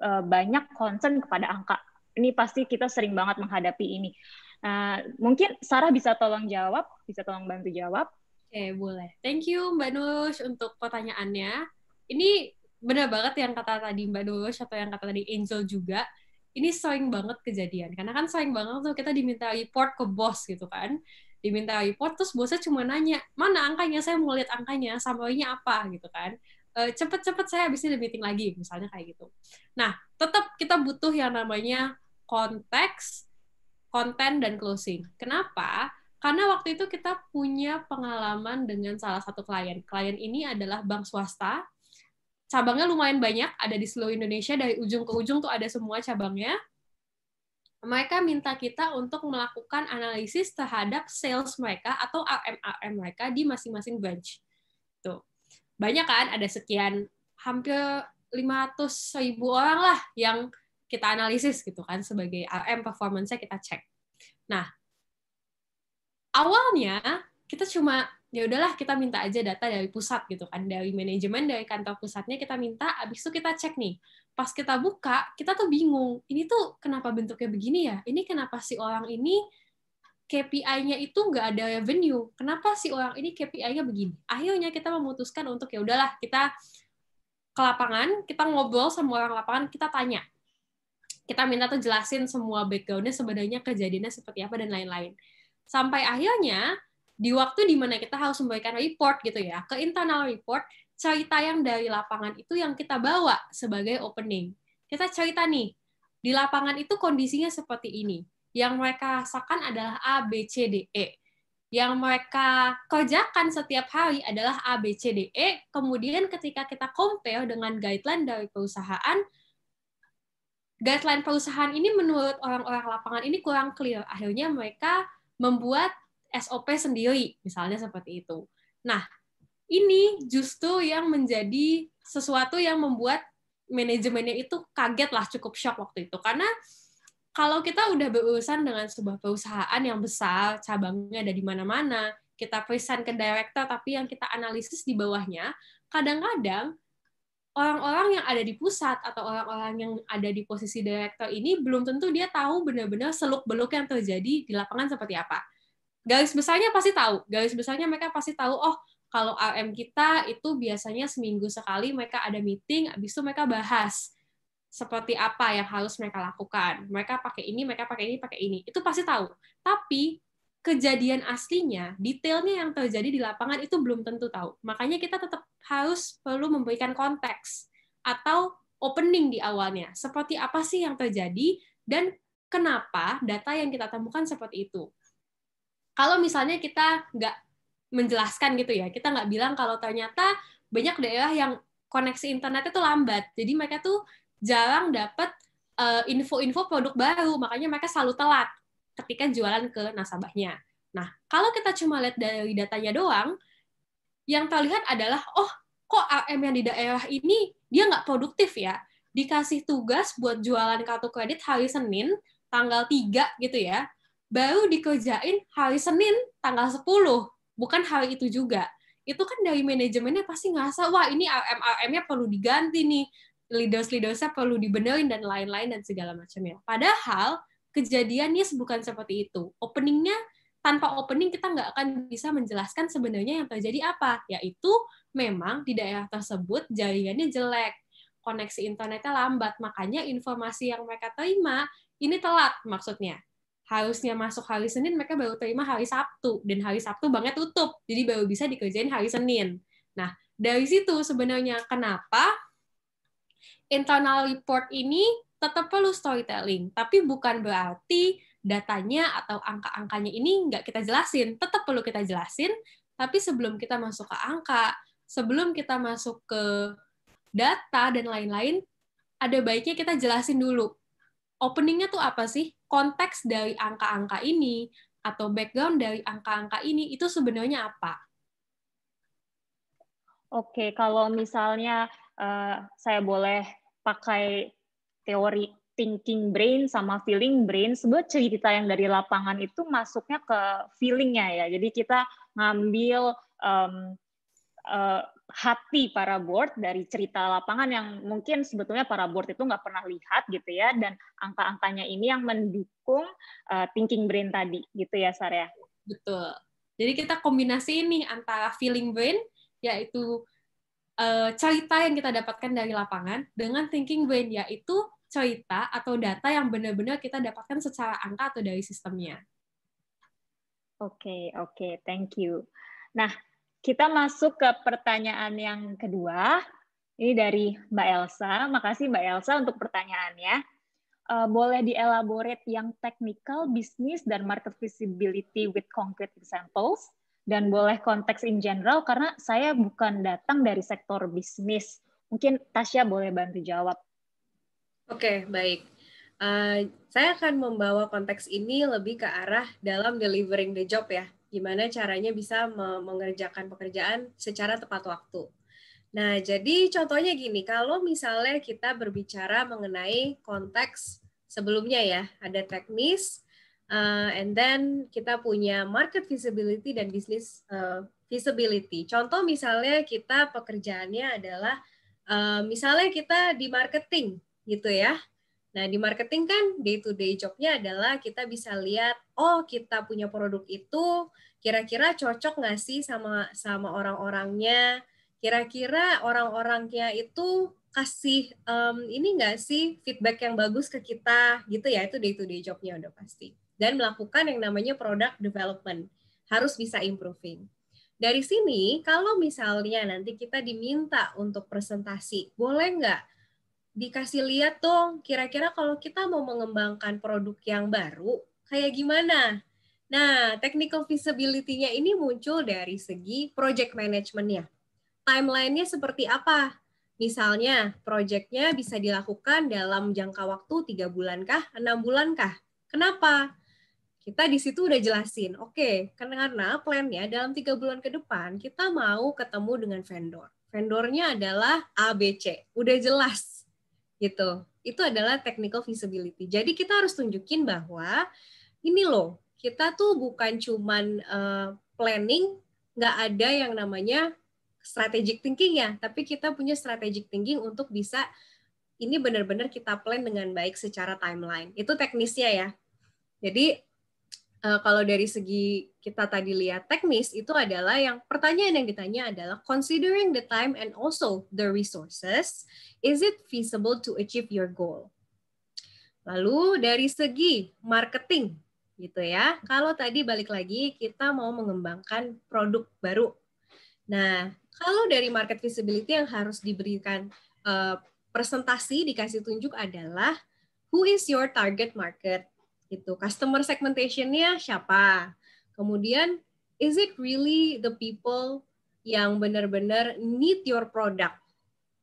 eh, banyak concern kepada angka. Ini pasti kita sering banget menghadapi ini. Uh, mungkin Sarah bisa tolong jawab, bisa tolong bantu jawab. Oke, okay, boleh. Thank you Mbak Nus untuk pertanyaannya. Ini benar banget yang kata tadi Mbak Nus atau yang kata tadi Angel juga. Ini sering banget kejadian. Karena kan sering banget tuh kita diminta report ke bos gitu kan. Diminta report terus bosnya cuma nanya, "Mana angkanya? Saya mau lihat angkanya, sampelnya apa?" gitu kan eh, cepet-cepet saya habis ini meeting lagi misalnya kayak gitu. Nah, tetap kita butuh yang namanya konteks konten dan closing. Kenapa? Karena waktu itu kita punya pengalaman dengan salah satu klien. Klien ini adalah bank swasta. Cabangnya lumayan banyak, ada di seluruh Indonesia dari ujung ke ujung tuh ada semua cabangnya. Mereka minta kita untuk melakukan analisis terhadap sales mereka atau AMAM mereka di masing-masing branch. Tuh. Banyak kan ada sekian hampir 500 ribu orang lah yang kita analisis gitu kan sebagai RM performance-nya kita cek. Nah, awalnya kita cuma ya udahlah kita minta aja data dari pusat gitu kan dari manajemen dari kantor pusatnya kita minta abis itu kita cek nih pas kita buka kita tuh bingung ini tuh kenapa bentuknya begini ya ini kenapa si orang ini KPI-nya itu nggak ada revenue kenapa si orang ini KPI-nya begini akhirnya kita memutuskan untuk ya udahlah kita ke lapangan kita ngobrol sama orang lapangan kita tanya kita minta tuh jelasin semua backgroundnya sebenarnya kejadiannya seperti apa dan lain-lain sampai akhirnya di waktu di mana kita harus memberikan report gitu ya ke internal report cerita yang dari lapangan itu yang kita bawa sebagai opening kita cerita nih di lapangan itu kondisinya seperti ini yang mereka rasakan adalah A B C D E yang mereka kerjakan setiap hari adalah A, B, C, D, E. Kemudian ketika kita compare dengan guideline dari perusahaan, guideline perusahaan ini menurut orang-orang lapangan ini kurang clear. Akhirnya mereka membuat SOP sendiri, misalnya seperti itu. Nah, ini justru yang menjadi sesuatu yang membuat manajemennya itu kaget lah, cukup shock waktu itu. Karena kalau kita udah berurusan dengan sebuah perusahaan yang besar, cabangnya ada di mana-mana, kita present ke director, tapi yang kita analisis di bawahnya, kadang-kadang orang-orang yang ada di pusat atau orang-orang yang ada di posisi direktur ini belum tentu dia tahu benar-benar seluk-beluk yang terjadi di lapangan seperti apa. Garis besarnya pasti tahu, garis besarnya mereka pasti tahu, oh kalau RM kita itu biasanya seminggu sekali mereka ada meeting, habis itu mereka bahas seperti apa yang harus mereka lakukan. Mereka pakai ini, mereka pakai ini, pakai ini. Itu pasti tahu. Tapi kejadian aslinya, detailnya yang terjadi di lapangan itu belum tentu tahu. Makanya kita tetap harus perlu memberikan konteks atau opening di awalnya. Seperti apa sih yang terjadi dan kenapa data yang kita temukan seperti itu. Kalau misalnya kita nggak menjelaskan gitu ya, kita nggak bilang kalau ternyata banyak daerah yang koneksi internet itu lambat. Jadi mereka tuh jarang dapat eh, info-info produk baru, makanya mereka selalu telat ketika jualan ke nasabahnya. Nah, kalau kita cuma lihat dari datanya doang, yang terlihat adalah, oh, kok AM yang di daerah ini dia nggak produktif ya. Dikasih tugas buat jualan kartu kredit hari Senin, tanggal 3 gitu ya, baru dikerjain hari Senin, tanggal 10, bukan hari itu juga. Itu kan dari manajemennya pasti ngerasa, wah ini AM-AM-nya perlu diganti nih, leaders-leadersnya perlu dibenerin, dan lain-lain, dan segala macamnya. Padahal, kejadiannya bukan seperti itu. Openingnya tanpa opening kita nggak akan bisa menjelaskan sebenarnya yang terjadi apa, yaitu memang di daerah tersebut jaringannya jelek, koneksi internetnya lambat, makanya informasi yang mereka terima ini telat maksudnya. Harusnya masuk hari Senin, mereka baru terima hari Sabtu, dan hari Sabtu banget tutup, jadi baru bisa dikerjain hari Senin. Nah, dari situ sebenarnya kenapa internal report ini tetap perlu storytelling, tapi bukan berarti datanya atau angka-angkanya ini nggak kita jelasin, tetap perlu kita jelasin, tapi sebelum kita masuk ke angka, sebelum kita masuk ke data dan lain-lain, ada baiknya kita jelasin dulu. Openingnya tuh apa sih? Konteks dari angka-angka ini, atau background dari angka-angka ini, itu sebenarnya apa? Oke, kalau misalnya uh, saya boleh pakai teori thinking brain sama feeling brain sebuah cerita yang dari lapangan itu masuknya ke feelingnya ya jadi kita ngambil um, uh, hati para board dari cerita lapangan yang mungkin sebetulnya para board itu nggak pernah lihat gitu ya dan angka-angkanya ini yang mendukung uh, thinking brain tadi gitu ya Sarah. Ya. Betul. Jadi kita kombinasi ini antara feeling brain yaitu uh, cerita yang kita dapatkan dari lapangan dengan thinking brain yaitu cerita atau data yang benar-benar kita dapatkan secara angka atau dari sistemnya. Oke, okay, oke, okay, thank you. Nah, kita masuk ke pertanyaan yang kedua. Ini dari Mbak Elsa. Makasih Mbak Elsa untuk pertanyaannya. Uh, boleh dielaborate yang technical, bisnis, dan market visibility with concrete examples? dan boleh konteks in general karena saya bukan datang dari sektor bisnis. Mungkin Tasya boleh bantu jawab. Oke, okay, baik. Uh, saya akan membawa konteks ini lebih ke arah dalam delivering the job ya. Gimana caranya bisa mengerjakan pekerjaan secara tepat waktu. Nah, jadi contohnya gini, kalau misalnya kita berbicara mengenai konteks sebelumnya ya, ada teknis, Uh, and then kita punya market visibility dan business uh, visibility. Contoh misalnya kita pekerjaannya adalah uh, misalnya kita di marketing gitu ya. Nah di marketing kan day to day jobnya adalah kita bisa lihat oh kita punya produk itu kira-kira cocok nggak sih sama sama orang-orangnya. Kira-kira orang-orangnya itu kasih um, ini nggak sih feedback yang bagus ke kita gitu ya itu day to day jobnya udah pasti dan melakukan yang namanya product development. Harus bisa improving. Dari sini, kalau misalnya nanti kita diminta untuk presentasi, boleh nggak dikasih lihat dong kira-kira kalau kita mau mengembangkan produk yang baru kayak gimana? Nah, technical feasibility-nya ini muncul dari segi project management-nya. Timeline-nya seperti apa? Misalnya, project-nya bisa dilakukan dalam jangka waktu 3 bulan kah, 6 bulan kah? Kenapa? kita di situ udah jelasin, oke, okay, karena plannya dalam tiga bulan ke depan kita mau ketemu dengan vendor. Vendornya adalah ABC, udah jelas gitu. Itu adalah technical feasibility. Jadi kita harus tunjukin bahwa ini loh, kita tuh bukan cuman uh, planning, nggak ada yang namanya strategic thinking ya, tapi kita punya strategic thinking untuk bisa ini benar-benar kita plan dengan baik secara timeline. Itu teknisnya ya. Jadi uh, kalau dari segi kita tadi lihat teknis itu adalah yang pertanyaan yang ditanya adalah considering the time and also the resources, is it feasible to achieve your goal? Lalu dari segi marketing gitu ya. Kalau tadi balik lagi kita mau mengembangkan produk baru. Nah, kalau dari market visibility yang harus diberikan uh, presentasi dikasih tunjuk adalah who is your target market itu customer segmentation-nya siapa? Kemudian is it really the people yang benar-benar need your product?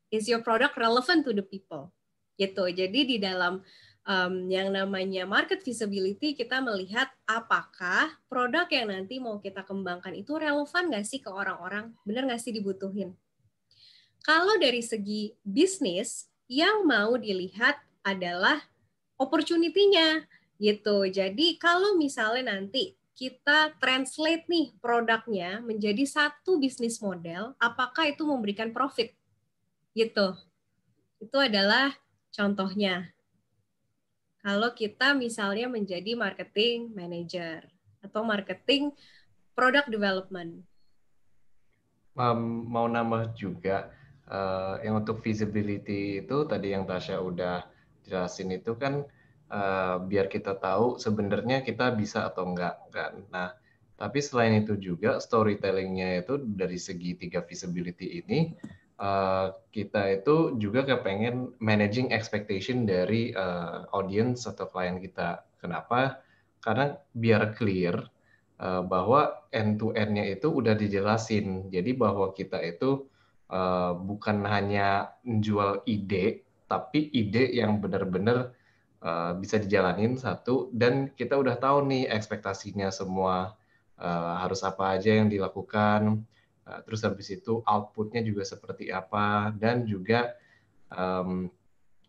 Is your product relevant to the people? Gitu. Jadi di dalam um, yang namanya market visibility kita melihat apakah produk yang nanti mau kita kembangkan itu relevan nggak sih ke orang-orang, benar nggak sih dibutuhin. Kalau dari segi bisnis, yang mau dilihat adalah opportunity-nya gitu. Jadi kalau misalnya nanti kita translate nih produknya menjadi satu bisnis model, apakah itu memberikan profit? Gitu. Itu adalah contohnya. Kalau kita misalnya menjadi marketing manager atau marketing product development. Um, mau nambah juga uh, yang untuk visibility itu tadi yang Tasya udah jelasin itu kan Eh, biar kita tahu sebenarnya kita bisa atau enggak kan. Nah, tapi selain itu juga storytellingnya itu dari segi tiga visibility ini uh, kita itu juga kepengen managing expectation dari uh, audience atau klien kita. Kenapa? Karena biar clear uh, bahwa end to end-nya itu udah dijelasin. Jadi bahwa kita itu uh, bukan hanya menjual ide, tapi ide yang benar-benar Eh, bisa dijalanin satu dan kita udah tahu nih ekspektasinya semua uh, harus apa aja yang dilakukan uh, terus habis itu outputnya juga seperti apa dan juga um,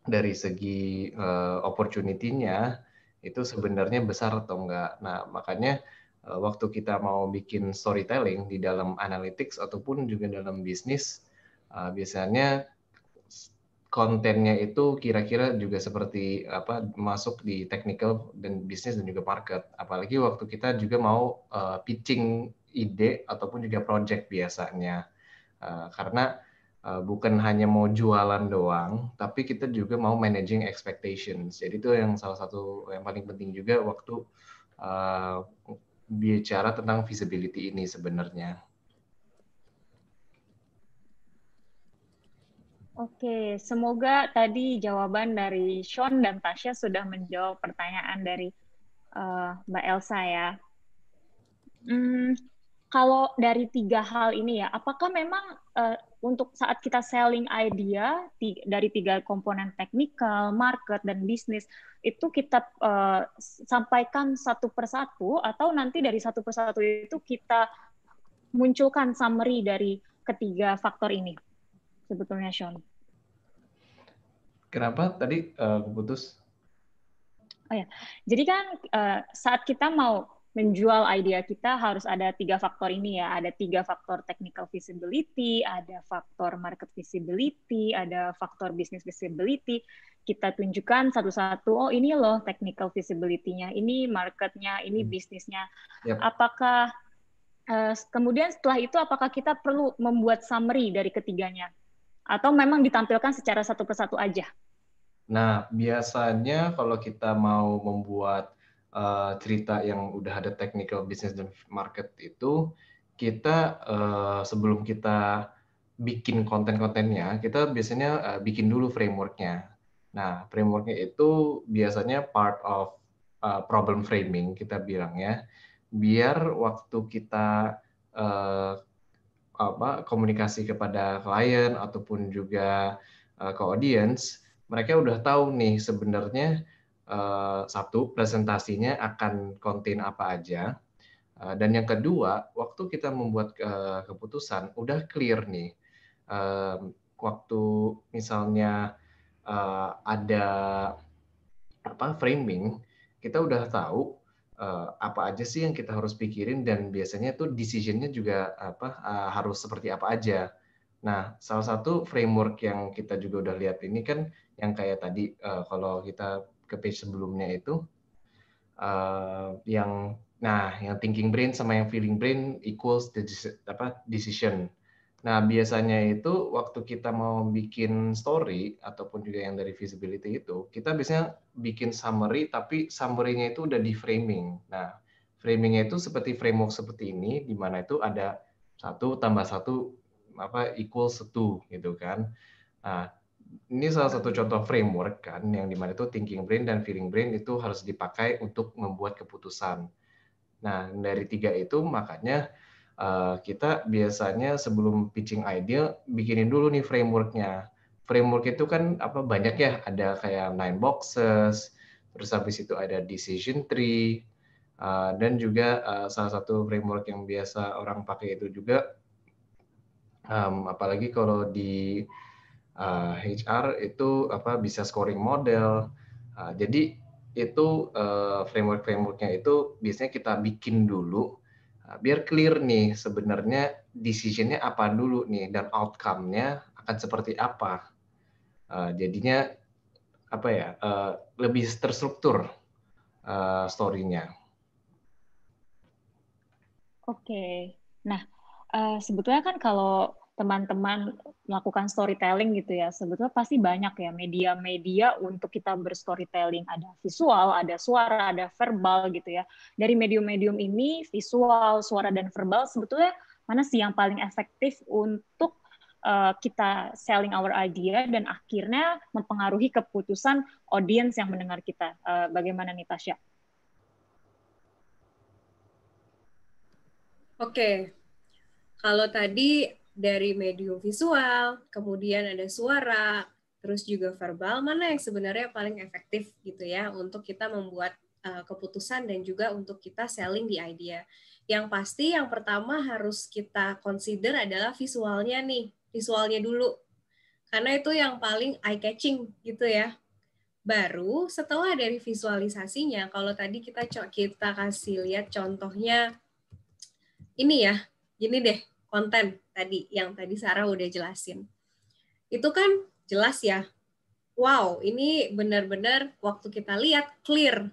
dari segi uh, opportunity-nya itu sebenarnya besar atau enggak. Nah, makanya waktu kita mau bikin storytelling di dalam analytics ataupun juga dalam bisnis, biasanya kontennya itu kira-kira juga seperti apa masuk di technical dan bisnis dan juga market. Apalagi waktu kita juga mau uh, pitching ide ataupun juga project biasanya. Uh, karena uh, bukan hanya mau jualan doang, tapi kita juga mau managing expectations. Jadi itu yang salah satu yang paling penting juga waktu uh, bicara tentang visibility ini sebenarnya. Oke, semoga tadi jawaban dari Sean dan Tasya sudah menjawab pertanyaan dari uh, Mbak Elsa ya. Hmm, kalau dari tiga hal ini ya, apakah memang uh, untuk saat kita selling idea dari tiga komponen teknikal, market, dan bisnis itu kita uh, sampaikan satu persatu atau nanti dari satu persatu itu kita munculkan summary dari ketiga faktor ini sebetulnya Sean? Kenapa tadi uh, putus? Oh ya, jadi kan uh, saat kita mau menjual idea kita harus ada tiga faktor ini ya. Ada tiga faktor technical visibility, ada faktor market visibility, ada faktor business visibility. Kita tunjukkan satu-satu, oh ini loh technical visibility nya ini marketnya, ini hmm. bisnisnya. Yep. Apakah eh, kemudian setelah itu apakah kita perlu membuat summary dari ketiganya? atau memang ditampilkan secara satu persatu aja? Nah, biasanya kalau kita mau membuat uh, cerita yang udah ada technical business dan market itu, kita uh, sebelum kita bikin konten-kontennya, kita biasanya uh, bikin dulu frameworknya. Nah, frameworknya itu biasanya part of uh, problem framing kita bilang ya, biar waktu kita uh, apa komunikasi kepada klien ataupun juga uh, ke audience, mereka udah tahu nih sebenarnya uh, satu presentasinya akan konten apa aja. Uh, dan yang kedua, waktu kita membuat uh, keputusan udah clear nih. Uh, waktu misalnya uh, ada apa framing, kita udah tahu uh, apa aja sih yang kita harus pikirin dan biasanya tuh decisionnya juga apa uh, harus seperti apa aja. Nah, salah satu framework yang kita juga udah lihat ini kan yang kayak tadi uh, kalau kita ke page sebelumnya itu uh, yang nah yang thinking brain sama yang feeling brain equals the apa decision. Nah, biasanya itu waktu kita mau bikin story ataupun juga yang dari visibility itu, kita biasanya bikin summary tapi summary-nya itu udah di framing. Nah, framing-nya itu seperti framework seperti ini di mana itu ada satu tambah satu apa equal satu gitu kan. Nah, ini salah satu contoh framework kan yang di mana itu thinking brain dan feeling brain itu harus dipakai untuk membuat keputusan. Nah, dari tiga itu makanya Eh, kita biasanya sebelum pitching idea bikinin dulu nih frameworknya. Framework itu kan apa banyak ya, ada kayak nine boxes, terus habis itu ada decision tree, uh, dan juga uh, salah satu framework yang biasa orang pakai itu juga, um, apalagi kalau di uh, HR itu apa bisa scoring model. Uh, jadi itu uh, framework frameworknya itu biasanya kita bikin dulu Nah, biar clear nih sebenarnya decisionnya apa dulu nih dan outcome-nya akan seperti apa. Uh, jadinya apa ya uh, lebih terstruktur uh, story-nya. Oke, okay. nah uh, sebetulnya kan kalau teman-teman melakukan storytelling gitu ya sebetulnya pasti banyak ya media-media untuk kita berstorytelling ada visual ada suara ada verbal gitu ya dari medium-medium ini visual suara dan verbal sebetulnya mana sih yang paling efektif untuk uh, kita selling our idea dan akhirnya mempengaruhi keputusan audiens yang mendengar kita uh, bagaimana nih Tasya? Oke, okay. kalau tadi dari medium visual, kemudian ada suara, terus juga verbal, mana yang sebenarnya paling efektif gitu ya untuk kita membuat uh, keputusan dan juga untuk kita selling di idea. Yang pasti yang pertama harus kita consider adalah visualnya nih, visualnya dulu. Karena itu yang paling eye catching gitu ya. Baru setelah dari visualisasinya, kalau tadi kita kita kasih lihat contohnya ini ya, gini deh konten tadi yang tadi Sarah udah jelasin. Itu kan jelas ya. Wow, ini benar-benar waktu kita lihat clear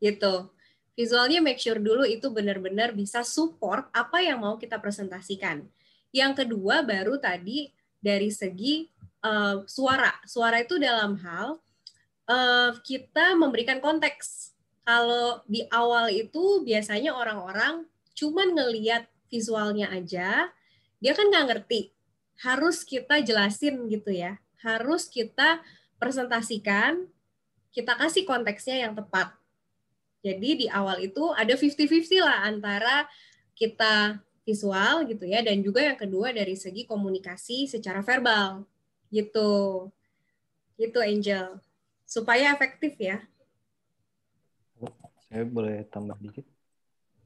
gitu. Visualnya make sure dulu itu benar-benar bisa support apa yang mau kita presentasikan. Yang kedua baru tadi dari segi uh, suara. Suara itu dalam hal uh, kita memberikan konteks. Kalau di awal itu biasanya orang-orang cuman ngeliat visualnya aja, dia kan nggak ngerti. Harus kita jelasin gitu ya. Harus kita presentasikan, kita kasih konteksnya yang tepat. Jadi di awal itu ada 50-50 lah antara kita visual gitu ya dan juga yang kedua dari segi komunikasi secara verbal gitu gitu Angel supaya efektif ya saya boleh tambah dikit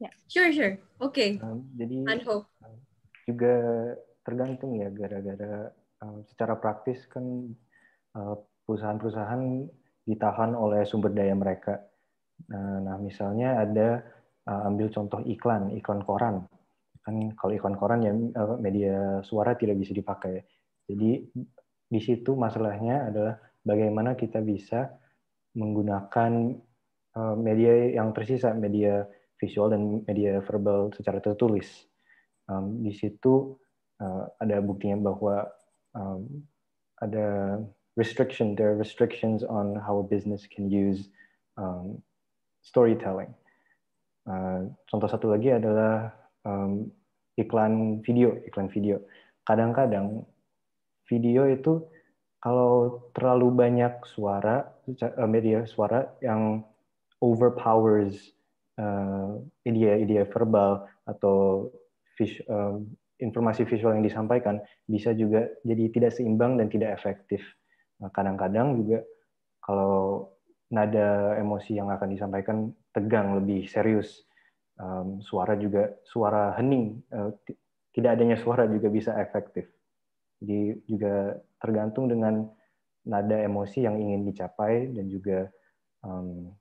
ya sure sure Oke. Okay. Nah, um, jadi juga tergantung ya gara-gara um, secara praktis kan eh, perusahaan-perusahaan ditahan oleh sumber daya mereka. Nah, nah misalnya ada eh, ambil contoh iklan, iklan koran. Kan kalau iklan koran ya media suara tidak bisa dipakai. Jadi di situ masalahnya adalah bagaimana kita bisa menggunakan media yang tersisa, media visual dan media verbal secara tertulis. Um, di situ uh, ada buktinya bahwa um, ada restriction, there are restrictions on how a business can use um, storytelling. Uh, contoh satu lagi adalah um, iklan video, iklan video. Kadang-kadang video itu kalau terlalu banyak suara eh, media suara yang overpowers uh, eh, ide-ide verbal atau vis, uh, informasi visual yang disampaikan bisa juga jadi tidak seimbang dan tidak efektif. Nah, kadang-kadang juga kalau nada emosi yang akan disampaikan tegang lebih serius, um, suara juga suara hening, uh, tidak adanya suara juga bisa efektif. Jadi juga tergantung dengan nada emosi yang ingin dicapai dan juga um,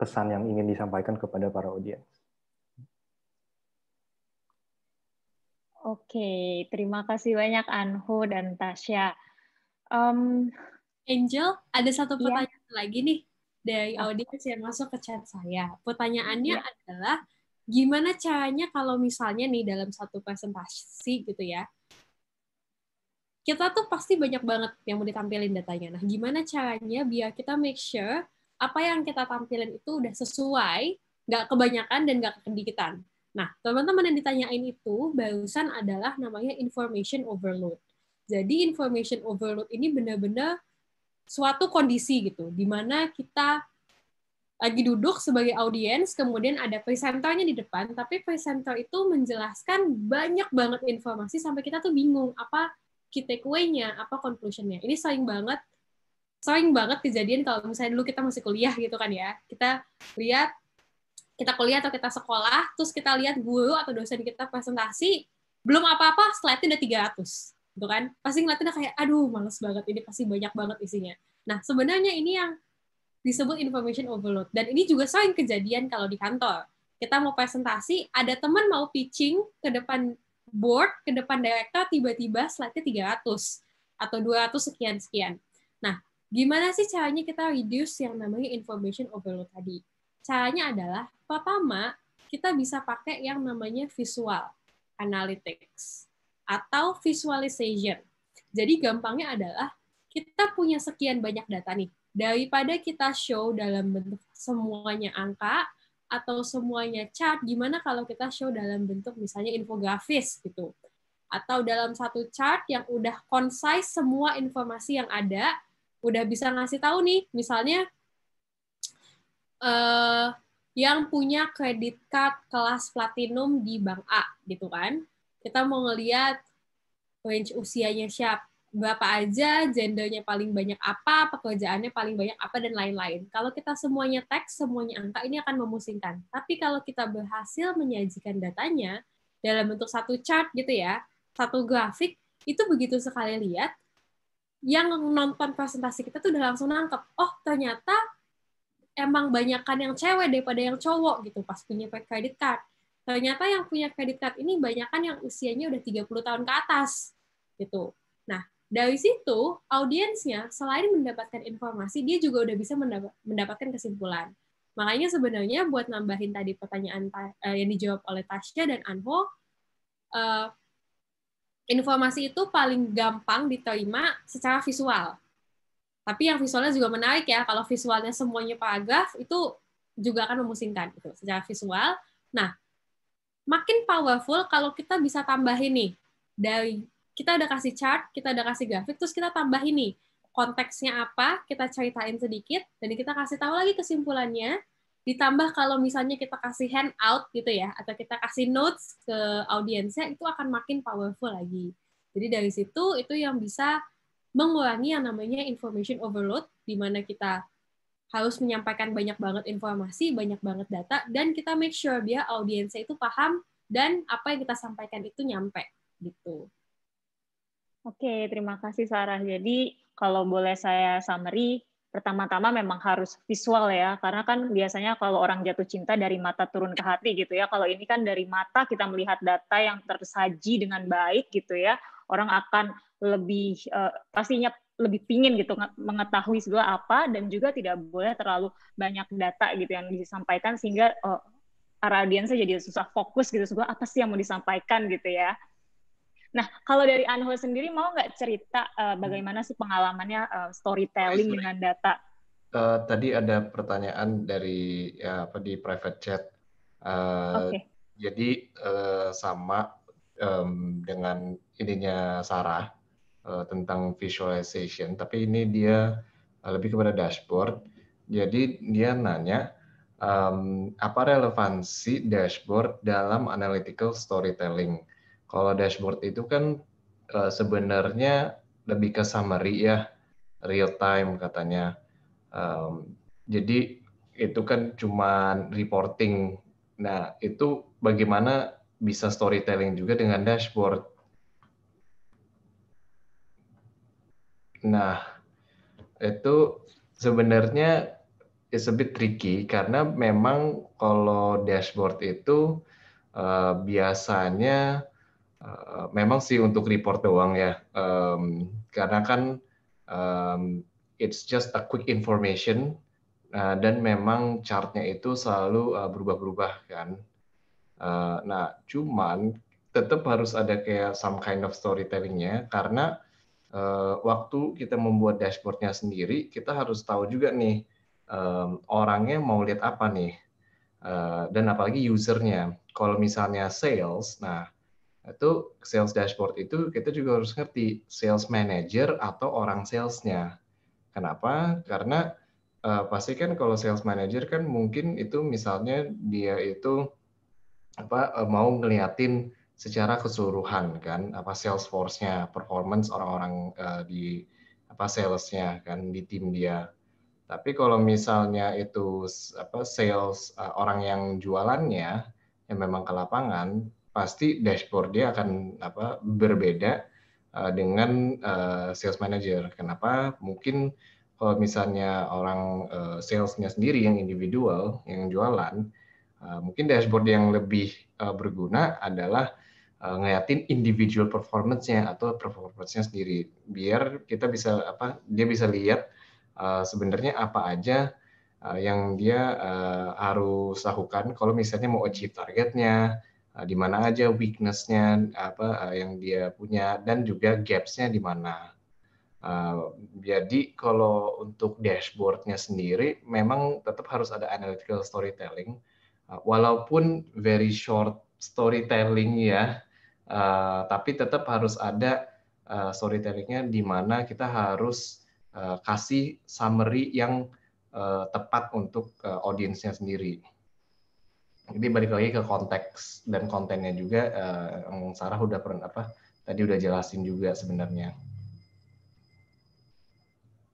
pesan yang ingin disampaikan kepada para audiens. Oke, terima kasih banyak Anhu dan Tasya. Um, Angel, ada satu iya. pertanyaan iya. lagi nih dari audiens yang masuk ke chat saya. Pertanyaannya iya. adalah gimana caranya kalau misalnya nih dalam satu presentasi gitu ya, kita tuh pasti banyak banget yang mau ditampilin datanya. Nah, gimana caranya biar kita make sure apa yang kita tampilin itu udah sesuai, nggak kebanyakan dan nggak kedikitan. Nah, teman-teman yang ditanyain itu barusan adalah namanya information overload. Jadi information overload ini benar-benar suatu kondisi gitu, di mana kita lagi duduk sebagai audiens, kemudian ada presenternya di depan, tapi presenter itu menjelaskan banyak banget informasi sampai kita tuh bingung apa key takeaway-nya, apa conclusion-nya. Ini sering banget sering banget kejadian kalau misalnya dulu kita masih kuliah gitu kan ya kita lihat kita kuliah atau kita sekolah terus kita lihat guru atau dosen kita presentasi belum apa-apa slide-nya udah 300 gitu kan pasti ngeliatnya kayak aduh males banget ini pasti banyak banget isinya nah sebenarnya ini yang disebut information overload dan ini juga sering kejadian kalau di kantor kita mau presentasi ada teman mau pitching ke depan board ke depan director tiba-tiba slide-nya 300 atau 200 sekian sekian Gimana sih caranya kita reduce yang namanya information overload tadi? Caranya adalah pertama kita bisa pakai yang namanya visual analytics atau visualization. Jadi gampangnya adalah kita punya sekian banyak data nih. Daripada kita show dalam bentuk semuanya angka atau semuanya chart, gimana kalau kita show dalam bentuk misalnya infografis gitu. Atau dalam satu chart yang udah concise semua informasi yang ada, udah bisa ngasih tahu nih misalnya uh, yang punya kredit card kelas platinum di bank A gitu kan kita mau ngelihat range usianya siap berapa aja gendernya paling banyak apa pekerjaannya paling banyak apa dan lain-lain kalau kita semuanya teks semuanya angka ini akan memusingkan tapi kalau kita berhasil menyajikan datanya dalam bentuk satu chart gitu ya satu grafik itu begitu sekali lihat yang nonton presentasi kita tuh udah langsung nangkep, oh ternyata emang banyakan yang cewek daripada yang cowok gitu pas punya credit card. Ternyata yang punya credit card ini banyakan yang usianya udah 30 tahun ke atas gitu. Nah, dari situ audiensnya selain mendapatkan informasi, dia juga udah bisa mendapatkan kesimpulan. Makanya sebenarnya buat nambahin tadi pertanyaan eh, yang dijawab oleh Tasya dan Anho, eh, informasi itu paling gampang diterima secara visual. Tapi yang visualnya juga menarik ya, kalau visualnya semuanya paragraf itu juga akan memusingkan itu secara visual. Nah, makin powerful kalau kita bisa tambah ini dari kita udah kasih chart, kita udah kasih grafik, terus kita tambah ini konteksnya apa, kita ceritain sedikit, dan kita kasih tahu lagi kesimpulannya, Ditambah kalau misalnya kita kasih handout gitu ya, atau kita kasih notes ke audiensnya, itu akan makin powerful lagi. Jadi dari situ itu yang bisa mengurangi yang namanya information overload, di mana kita harus menyampaikan banyak banget informasi, banyak banget data, dan kita make sure biar audiensnya itu paham dan apa yang kita sampaikan itu nyampe gitu. Oke, terima kasih Sarah. Jadi kalau boleh saya summary, pertama-tama memang harus visual ya karena kan biasanya kalau orang jatuh cinta dari mata turun ke hati gitu ya kalau ini kan dari mata kita melihat data yang tersaji dengan baik gitu ya orang akan lebih uh, pastinya lebih pingin gitu mengetahui segala apa dan juga tidak boleh terlalu banyak data gitu yang disampaikan sehingga uh, oh, para audiensnya jadi susah fokus gitu segala apa sih yang mau disampaikan gitu ya Nah, kalau dari Anho sendiri mau nggak cerita uh, bagaimana sih pengalamannya uh, storytelling dengan data? Uh, tadi ada pertanyaan dari ya, apa di private chat. Uh, okay. Jadi uh, sama um, dengan ininya Sarah uh, tentang visualization, tapi ini dia lebih kepada dashboard. Jadi dia nanya um, apa relevansi dashboard dalam analytical storytelling kalau dashboard itu kan eh, sebenarnya lebih ke summary ya, real time katanya. Um, jadi itu kan cuma reporting. Nah, itu bagaimana bisa storytelling juga dengan dashboard. Nah, itu sebenarnya it's a bit tricky karena memang kalau dashboard itu uh, biasanya Eh, memang sih untuk report doang ya, um, karena kan um, it's just a quick information uh, dan memang chartnya itu selalu uh, berubah-berubah kan. Uh, nah, cuman tetap harus ada kayak some kind of storytellingnya karena uh, waktu kita membuat dashboardnya sendiri kita harus tahu juga nih um, orangnya mau lihat apa nih uh, dan apalagi usernya. Kalau misalnya sales, nah itu sales dashboard itu kita juga harus ngerti sales manager atau orang salesnya. Kenapa? Karena uh, pasti kan kalau sales manager kan mungkin itu misalnya dia itu apa uh, mau ngeliatin secara keseluruhan kan apa sales force-nya, performance orang-orang uh, di apa salesnya kan di tim dia. Tapi kalau misalnya itu apa sales uh, orang yang jualannya yang memang ke lapangan, pasti dashboard dia akan apa berbeda eh, dengan eh, sales manager. Kenapa? Mungkin kalau misalnya orang eh, salesnya sendiri yang individual yang jualan, mungkin dashboard yang lebih berguna adalah uh, ngeliatin individual performance-nya atau performance-nya sendiri, biar kita bisa apa dia bisa lihat sebenarnya apa aja yang dia harus lakukan kalau misalnya mau achieve targetnya uh, di mana aja weaknessnya apa uh, yang dia punya dan juga gapsnya di mana. Uh, jadi kalau untuk dashboardnya sendiri memang tetap harus ada analytical storytelling, uh, walaupun very short storytelling ya, uh, tapi tetap harus ada uh, storytellingnya di mana kita harus uh, kasih summary yang uh, tepat untuk uh, audiensnya sendiri jadi balik lagi ke konteks dan kontennya juga uh, Sarah udah pernah apa tadi udah jelasin juga sebenarnya.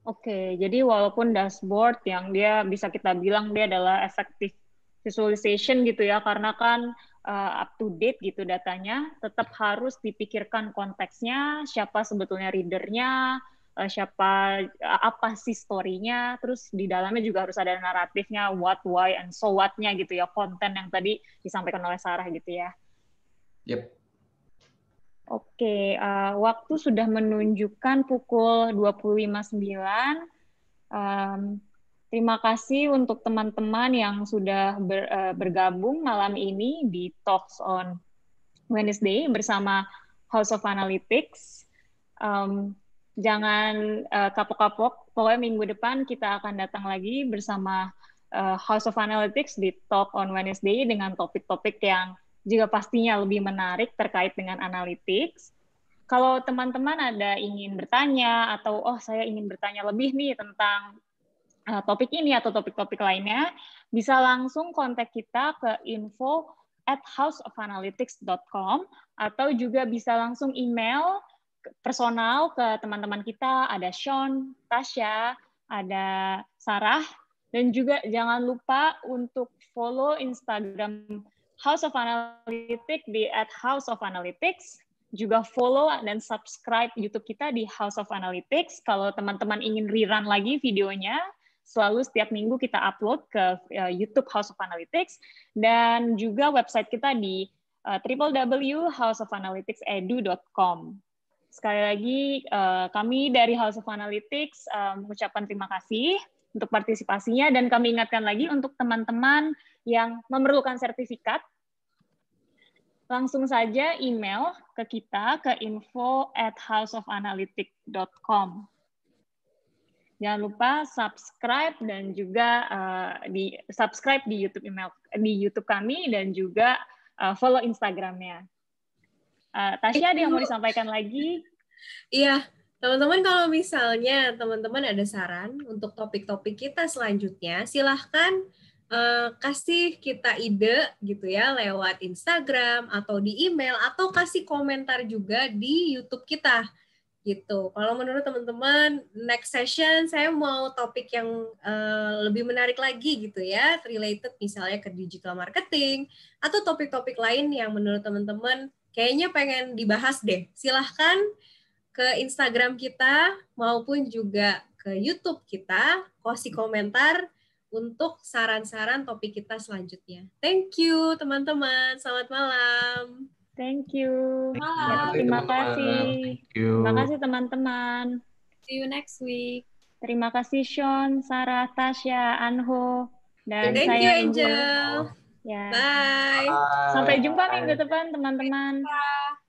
Oke, jadi walaupun dashboard yang dia bisa kita bilang dia adalah efektif visualization gitu ya karena kan uh, up to date gitu datanya, tetap harus dipikirkan konteksnya, siapa sebetulnya readernya, uh, siapa uh, apa sih story-nya, terus di dalamnya juga harus ada naratifnya, what, why, and so what-nya gitu ya, konten yang tadi disampaikan oleh Sarah gitu ya. Yep. Oke, okay, uh, eh, waktu sudah menunjukkan pukul 25.09. Um, terima kasih untuk teman-teman yang sudah ber, uh, bergabung malam ini di Talks on Wednesday bersama House of Analytics. Um, jangan uh, kapok-kapok. Pokoknya minggu depan kita akan datang lagi bersama uh, House of Analytics di Talk on Wednesday dengan topik-topik yang juga pastinya lebih menarik terkait dengan analytics. Kalau teman-teman ada ingin bertanya atau oh saya ingin bertanya lebih nih tentang uh, topik ini atau topik-topik lainnya, bisa langsung kontak kita ke info at houseofanalytics.com atau juga bisa langsung email personal ke teman-teman kita, ada Sean, Tasya, ada Sarah, dan juga jangan lupa untuk follow Instagram House of Analytics di @houseofanalytics Juga follow dan subscribe YouTube kita di House of Analytics. Kalau teman-teman ingin rerun lagi videonya, selalu setiap minggu kita upload ke eh, YouTube House of Analytics. Dan juga website kita di eh, www.houseofanalyticsedu.com. Sekali lagi, eh, kami dari House of Analytics uh, mengucapkan terima kasih untuk partisipasinya dan kami ingatkan lagi untuk teman-teman yang memerlukan sertifikat langsung saja email ke kita ke info at houseofanalytic.com. Jangan lupa subscribe dan juga uh, di subscribe di YouTube email di YouTube kami dan juga uh, follow Instagramnya. Uh, Tasya ada yang mau disampaikan lagi? Iya, teman-teman kalau misalnya teman-teman ada saran untuk topik-topik kita selanjutnya, silahkan uh, kasih kita ide gitu ya lewat Instagram atau di email atau kasih komentar juga di YouTube kita gitu. Kalau menurut teman-teman next session saya mau topik yang uh, lebih menarik lagi gitu ya, related misalnya ke digital marketing atau topik-topik lain yang menurut teman-teman kayaknya pengen dibahas deh. Silahkan ke Instagram kita maupun juga ke YouTube kita, kasih komentar untuk saran-saran topik kita selanjutnya. Thank you teman-teman. Selamat malam. Thank you. Malam. Terima kasih. Terima kasih teman-teman. See you next week. Terima kasih Sean, Sarah, Tasya, Anho, dan Thank saya you, Angel. Angel. Ya. Bye. Bye. Sampai jumpa Bye. minggu depan teman-teman. Bye.